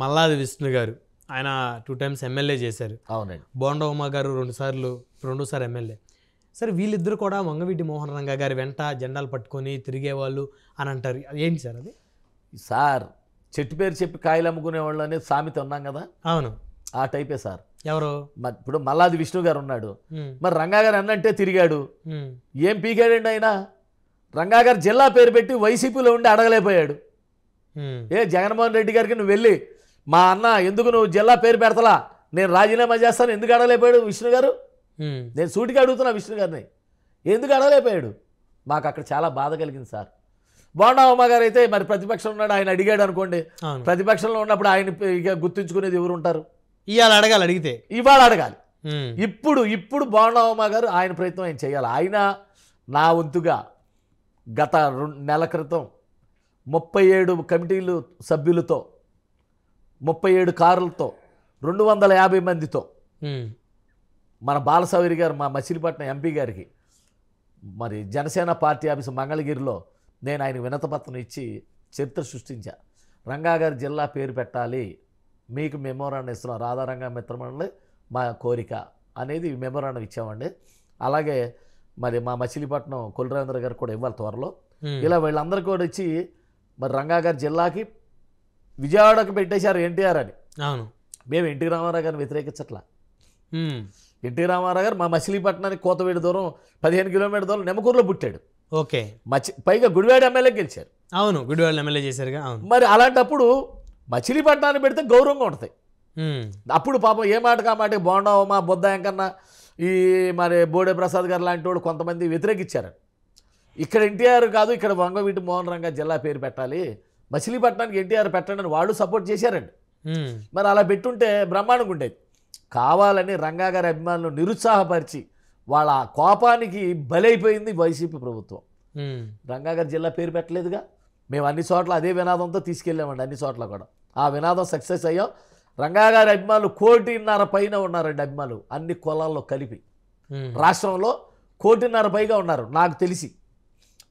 మల్లాది విష్ణు గారు ఆయన టూ టైమ్స్ ఎమ్మెల్యే చేశారు అవునండి బోండా ఉమా గారు రెండుసార్లు సార్ ఎమ్మెల్యే సరే వీళ్ళిద్దరు కూడా వంగవీటి మోహన్ రంగ గారి వెంట జెండాలు పట్టుకొని తిరిగేవాళ్ళు అని అంటారు ఏంటి సార్ అది సార్ చెట్టు పేరు చెప్పి కాయలు అమ్ముకునే వాళ్ళు అనేది సామెత ఉన్నాం కదా అవును ఆ టైపే సార్ ఎవరు ఇప్పుడు మల్లాది విష్ణు గారు ఉన్నాడు మరి రంగా గారు అన్నంటే తిరిగాడు ఏం పీకాడండి ఆయన రంగా గారు జిల్లా పేరు పెట్టి వైసీపీలో ఉండి అడగలేకపోయాడు ఏ జగన్మోహన్ రెడ్డి గారికి నువ్వు వెళ్ళి మా అన్న ఎందుకు నువ్వు జిల్లా పేరు పెడతలా నేను రాజీనామా చేస్తాను ఎందుకు అడగలేపోయాడు విష్ణు గారు నేను సూటిగా అడుగుతున్నా విష్ణు గారిని ఎందుకు అడగలేపోయాడు మాకు అక్కడ చాలా బాధ కలిగింది సార్ బాండవమ్మ గారు అయితే మరి ప్రతిపక్షం ఉన్నాడు ఆయన అడిగాడు అనుకోండి ప్రతిపక్షంలో ఉన్నప్పుడు ఆయన గుర్తుంచుకునేది ఎవరు ఉంటారు ఇవాళ అడగాలి అడిగితే ఇవాళ అడగాలి ఇప్పుడు ఇప్పుడు బాండవమ్మ గారు ఆయన ప్రయత్నం ఆయన చేయాలి ఆయన నా వంతుగా గత రెండు నెల క్రితం ముప్పై ఏడు కమిటీలు సభ్యులతో ముప్పై ఏడు కార్లతో రెండు వందల యాభై మందితో మన బాలసౌరి గారు మా మచిలీపట్నం ఎంపీ గారికి మరి జనసేన పార్టీ ఆఫీస్ మంగళగిరిలో నేను ఆయన వినతపత్రం ఇచ్చి చరిత్ర సృష్టించా రంగా గారి జిల్లా పేరు పెట్టాలి మీకు మెమోరాండం ఇస్తున్నాం రాధారంగా మిత్రమండలి మా కోరిక అనేది మెమోరాండం ఇచ్చామండి అలాగే మరి మా మచిలీపట్నం కులరేంద్ర గారు కూడా ఇవ్వాలి త్వరలో ఇలా వీళ్ళందరూ కూడా ఇచ్చి మరి రంగాగారి జిల్లాకి విజయవాడకు పెట్టేశారు ఎన్టీఆర్ అని అవును మేము ఎన్టీ రామారావు గారిని వ్యతిరేకించట్లా ఎన్టీ రామారావు గారు మా మచిలీపట్నానికి కోతవేడి దూరం పదిహేను కిలోమీటర్ దూరం నెమకూరులో పుట్టాడు ఓకే మచి పైగా గుడివాడ ఎమ్మెల్యే గెలిచారు అవును గుడివాడ ఎమ్మెల్యే చేశారుగా అవును మరి అలాంటప్పుడు మచిలీపట్నాన్ని పెడితే గౌరవంగా ఉంటుంది అప్పుడు పాపం ఏ మాటకా మాట బాగున్నావు మా బొద్ద ఎంకన్నా ఈ మరి బోడే ప్రసాద్ గారు లాంటి వాడు కొంతమంది వ్యతిరేకించారు ఇక్కడ ఎన్టీఆర్ కాదు ఇక్కడ వంగవీటి మోహన్ రంగా జిల్లా పేరు పెట్టాలి మచిలీపట్నానికి ఎన్టీఆర్ పెట్టండి అని వాళ్ళు సపోర్ట్ చేశారండి మరి అలా పెట్టుంటే బ్రహ్మాండంగా ఉండేది కావాలని రంగా గారి అభిమానులు నిరుత్సాహపరిచి వాళ్ళ కోపానికి బలైపోయింది వైసీపీ ప్రభుత్వం రంగాగారి జిల్లా పేరు పెట్టలేదుగా మేము అన్ని చోట్ల అదే వినాదంతో తీసుకెళ్ళామండి అన్ని చోట్ల కూడా ఆ వినాదం సక్సెస్ అయ్యాం రంగాగారి అభిమానులు కోటిన్నర పైన ఉన్నారండి అభిమానులు అన్ని కులాల్లో కలిపి రాష్ట్రంలో కోటిన్నర పైగా ఉన్నారు నాకు తెలిసి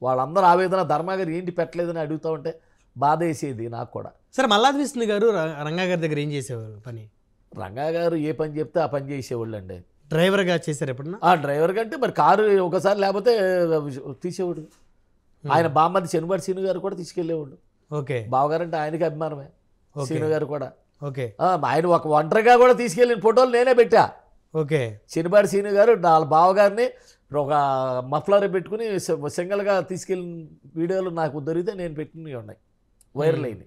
వాళ్ళందరూ ఆవేదన ధర్మాగారు ఏంటి పెట్టలేదని అడుగుతూ ఉంటే బాధేసేది నాకు కూడా సరే మల్లాది విష్ణు గారు రంగా గారి దగ్గర ఏం చేసేవారు పని రంగాగారు ఏ పని చెప్తే ఆ పని చేసేవాళ్ళు అండి డ్రైవర్గా చేశారు ఎప్పుడన్నా ఆ డ్రైవర్ కంటే మరి కారు ఒకసారి లేకపోతే తీసేవాడు ఆయన బామ్మది శనివారి సీను గారు కూడా తీసుకెళ్లేవాడు ఓకే బావగారు అంటే ఆయనకి అభిమానమే శ్రీను గారు కూడా ఓకే ఆయన ఒక ఒంటరిగా కూడా తీసుకెళ్ళిన ఫోటోలు నేనే పెట్టా ఓకే శనివారి శ్రీను గారు వాళ్ళ బావగారిని ఒక మఫ్లర్ పెట్టుకుని సింగల్గా తీసుకెళ్ళిన వీడియోలు నాకు దొరికితే నేను పెట్టినవి ఉన్నాయి వైరల్ అయింది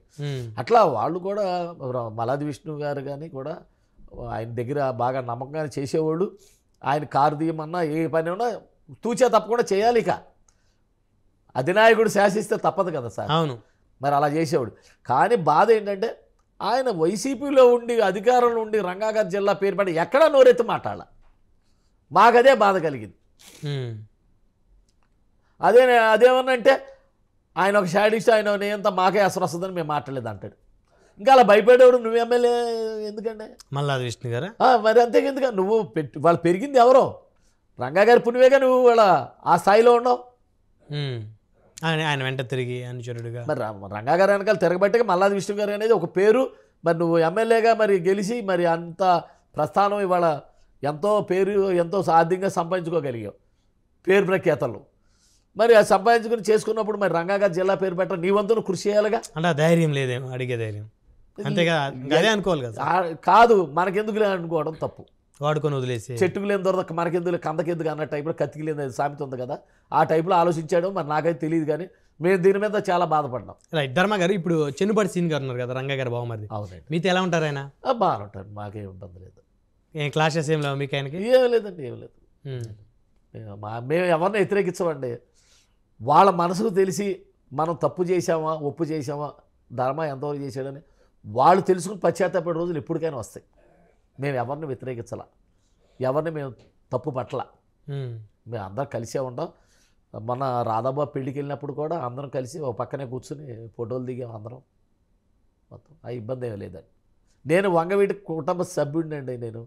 అట్లా వాళ్ళు కూడా మలాది విష్ణు గారు కానీ కూడా ఆయన దగ్గర బాగా నమ్మకంగా చేసేవాళ్ళు ఆయన కారు దిగమన్నా ఏ పని ఉన్నా తూచే తప్పకుండా చేయాలి ఇక అధినాయకుడు శాసిస్తే తప్పదు కదా సార్ అవును మరి అలా చేసేవాడు కానీ బాధ ఏంటంటే ఆయన వైసీపీలో ఉండి అధికారంలో ఉండి రంగాగారి జిల్లా పేరు పడి ఎక్కడా నోరెత్తి మాట్లాడాల మాకదే బాధ కలిగింది అదే అదేమన్నా అంటే ఆయన ఒక షాడిస్ట్ ఆయన నేంత మాకే అసలు వస్తుందని మేము మాట్లాడలేదు అంటాడు ఇంకా అలా భయపడేవాడు నువ్వు ఎమ్మెల్యే ఎందుకండి మల్లాది విష్ణు గారు మరి అంతే ఎందుకు నువ్వు పెట్టి వాళ్ళు పెరిగింది ఎవరో రంగా గారి పుణ్యవేగా నువ్వు వాళ్ళ ఆ స్థాయిలో ఉన్నావు ఆయన ఆయన వెంట తిరిగి అనుచరుడుగా మరి రంగా గారు వెనకాల తిరగబట్టగా మల్లాది విష్ణు గారు అనేది ఒక పేరు మరి నువ్వు ఎమ్మెల్యేగా మరి గెలిచి మరి అంత ప్రస్థానం ఇవాళ ఎంతో పేరు ఎంతో సాధ్యంగా సంపాదించుకోగలిగావు పేరు ప్రఖ్యాతలు మరి ఆ సంపాదించుకుని చేసుకున్నప్పుడు మరి రంగాగా జిల్లా పేరు పెట్టడం నీ వంతును కృషి చేయాలిగా అంటే ధైర్యం లేదేమో అడిగే ధైర్యం అంతేగా అదే అనుకోవాలి కదా కాదు మనకెందుకు లేదు అనుకోవడం తప్పు వాడుకొని వదిలేసి చెట్టుకు లేని దొరక మనకెందుకు కందకెందుకు అన్న టైప్లో కత్తికి లేని సామెత ఉంది కదా ఆ టైప్లో ఆలోచించాడు మరి నాకైతే తెలియదు కానీ మేము దీని మీద చాలా బాధపడ్డాం రైట్ ధర్మ గారు ఇప్పుడు చెన్నుపాటి సీన్ గారు ఉన్నారు కదా రంగా గారు బావమరిది అవునండి మీతో ఎలా ఉంటారు ఆయన బాగా ఉంటారు మాకేం ఇబ్బంది లేదు ఏం క్లాసెస్ ఏం లేవు మీకు ఆయనకి ఏం లేదండి ఏం లేదు మేము ఎవరిని వ్యతిరేకించమండి వాళ్ళ మనసుకు తెలిసి మనం తప్పు చేశామా ఒప్పు చేశామా ధర్మ ఎంతవరకు చేశాడని వాళ్ళు తెలుసుకుని పశ్చాత్తాపడే రోజులు ఎప్పటికైనా వస్తాయి మేము ఎవరిని వ్యతిరేకించాల ఎవరిని మేము తప్పు పట్ల మేము అందరం కలిసే ఉంటాం మన రాధాబాబు పెళ్లికి వెళ్ళినప్పుడు కూడా అందరం కలిసి ఒక పక్కనే కూర్చుని ఫోటోలు దిగాం అందరం మొత్తం ఆ ఇబ్బంది ఏమీ లేదని నేను వంగవీటి కుటుంబ సభ్యుడినండి నేను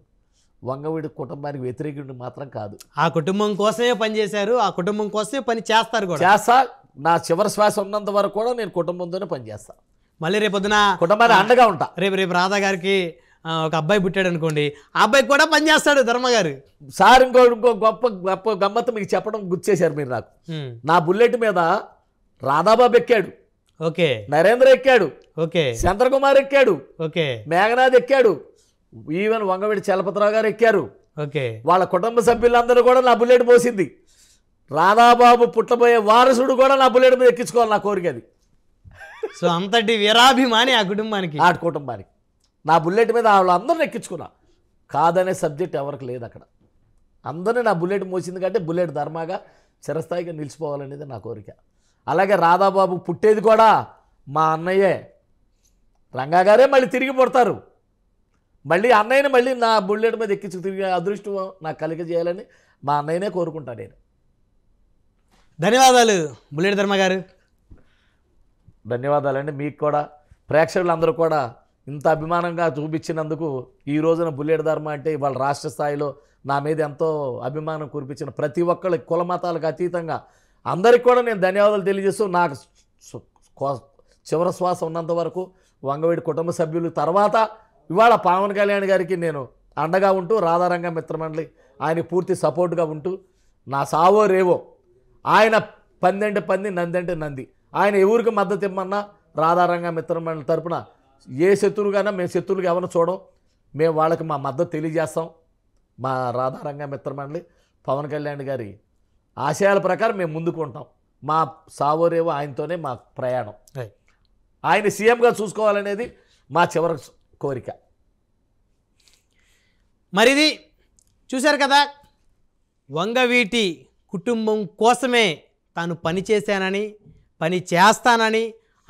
వంగవీడి కుటుంబానికి వ్యతిరేకుడు మాత్రం కాదు ఆ కుటుంబం కోసమే పనిచేశారు ఆ కుటుంబం కోసమే పని చేస్తారు కూడా చేస్తా నా చివరి శ్వాస ఉన్నంత వరకు కూడా నేను కుటుంబంతోనే పనిచేస్తా మళ్ళీ రేపు పొద్దున కుటుంబానికి అండగా ఉంటా రేపు రేపు రాధా గారికి ఒక అబ్బాయి పుట్టాడు అనుకోండి ఆ అబ్బాయి కూడా పనిచేస్తాడు ధర్మగారు సార్ ఇంకో ఇంకో గొప్ప గొప్ప గమ్మత్తు మీకు చెప్పడం గుర్తు మీరు నాకు నా బుల్లెట్ మీద రాధాబాబు ఎక్కాడు ఓకే నరేంద్ర ఎక్కాడు ఓకే చంద్రకుమార్ ఎక్కాడు ఓకే మేఘనాథ్ ఎక్కాడు ఈవెన్ వంగవేడి చలపతిరావు గారు ఎక్కారు ఓకే వాళ్ళ కుటుంబ సభ్యులందరూ కూడా నా బుల్లెట్ పోసింది రాధాబాబు పుట్టబోయే వారసుడు కూడా నా బుల్లెట్ మీద ఎక్కించుకోవాలి నా కోరిక అది సో అంతటి వీరాభిమాని ఆ కుటుంబానికి ఆ కుటుంబానికి నా బుల్లెట్ మీద అందరిని ఎక్కించుకున్నా కాదనే సబ్జెక్ట్ ఎవరికి లేదు అక్కడ అందరినీ నా బుల్లెట్ మోసింది కంటే బుల్లెట్ ధర్మాగా చిరస్థాయిగా నిలిచిపోవాలనేది నా కోరిక అలాగే రాధాబాబు పుట్టేది కూడా మా అన్నయ్యే రంగాగారే మళ్ళీ తిరిగి పుడతారు మళ్ళీ అన్నయ్యని మళ్ళీ నా బుల్లెట్ మీద ఎక్కించి తిరిగి అదృష్టం నాకు చేయాలని మా అన్నయ్యనే కోరుకుంటా నేను ధన్యవాదాలు బుల్లెట్ ధర్మ గారు ధన్యవాదాలండి మీకు కూడా ప్రేక్షకులందరూ కూడా ఇంత అభిమానంగా చూపించినందుకు ఈ రోజున బుల్లెట్ ధర్మ అంటే ఇవాళ రాష్ట్ర స్థాయిలో నా మీద ఎంతో అభిమానం కురిపించిన ప్రతి ఒక్కళ్ళ కుల మతాలకు అతీతంగా అందరికి కూడా నేను ధన్యవాదాలు తెలియజేస్తూ నాకు చివరి శ్వాస ఉన్నంత వరకు వంగవేడి కుటుంబ సభ్యులు తర్వాత ఇవాళ పవన్ కళ్యాణ్ గారికి నేను అండగా ఉంటూ రాధారంగ మిత్రమండలి ఆయన పూర్తి సపోర్ట్గా ఉంటూ నా సావో రేవో ఆయన పందంటే పంది అంటే నంది ఆయన ఎవరికి మద్దతు ఇమ్మన్నా రాధారంగ మిత్రమండలి తరపున ఏ శత్రువుగానా మేము శత్రువులకు ఎవరిని చూడం మేము వాళ్ళకి మా మద్దతు తెలియజేస్తాం మా రాధారంగ మిత్రమండలి పవన్ కళ్యాణ్ గారి ఆశయాల ప్రకారం మేము ముందుకు ఉంటాం మా సావోరేవో ఆయనతోనే మా ప్రయాణం ఆయన సీఎంగా చూసుకోవాలనేది మా చివరి కోరిక మరిది చూశారు కదా వంగవీటి కుటుంబం కోసమే తాను పని చేశానని పని చేస్తానని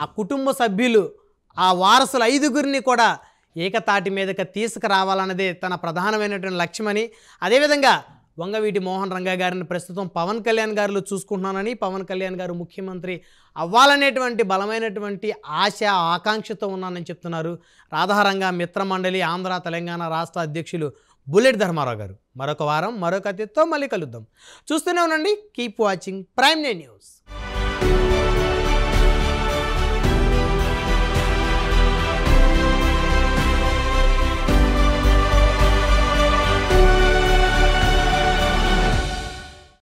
ఆ కుటుంబ సభ్యులు ఆ వారసుల ఐదుగురిని కూడా ఏకతాటి మీదకి తీసుకురావాలన్నదే తన ప్రధానమైనటువంటి లక్ష్యమని అదేవిధంగా వంగవీటి మోహన్ రంగా గారిని ప్రస్తుతం పవన్ కళ్యాణ్ గారు చూసుకుంటున్నానని పవన్ కళ్యాణ్ గారు ముఖ్యమంత్రి అవ్వాలనేటువంటి బలమైనటువంటి ఆశ ఆకాంక్షతో ఉన్నానని చెప్తున్నారు రాధారంగా మిత్రమండలి ఆంధ్ర తెలంగాణ రాష్ట్ర అధ్యక్షులు బుల్లెట్ ధర్మారావు గారు మరొక వారం మరొక అతిథితో మళ్ళీ కలుద్దాం చూస్తూనే ఉండండి కీప్ వాచింగ్ ప్రైమ్ న్యూస్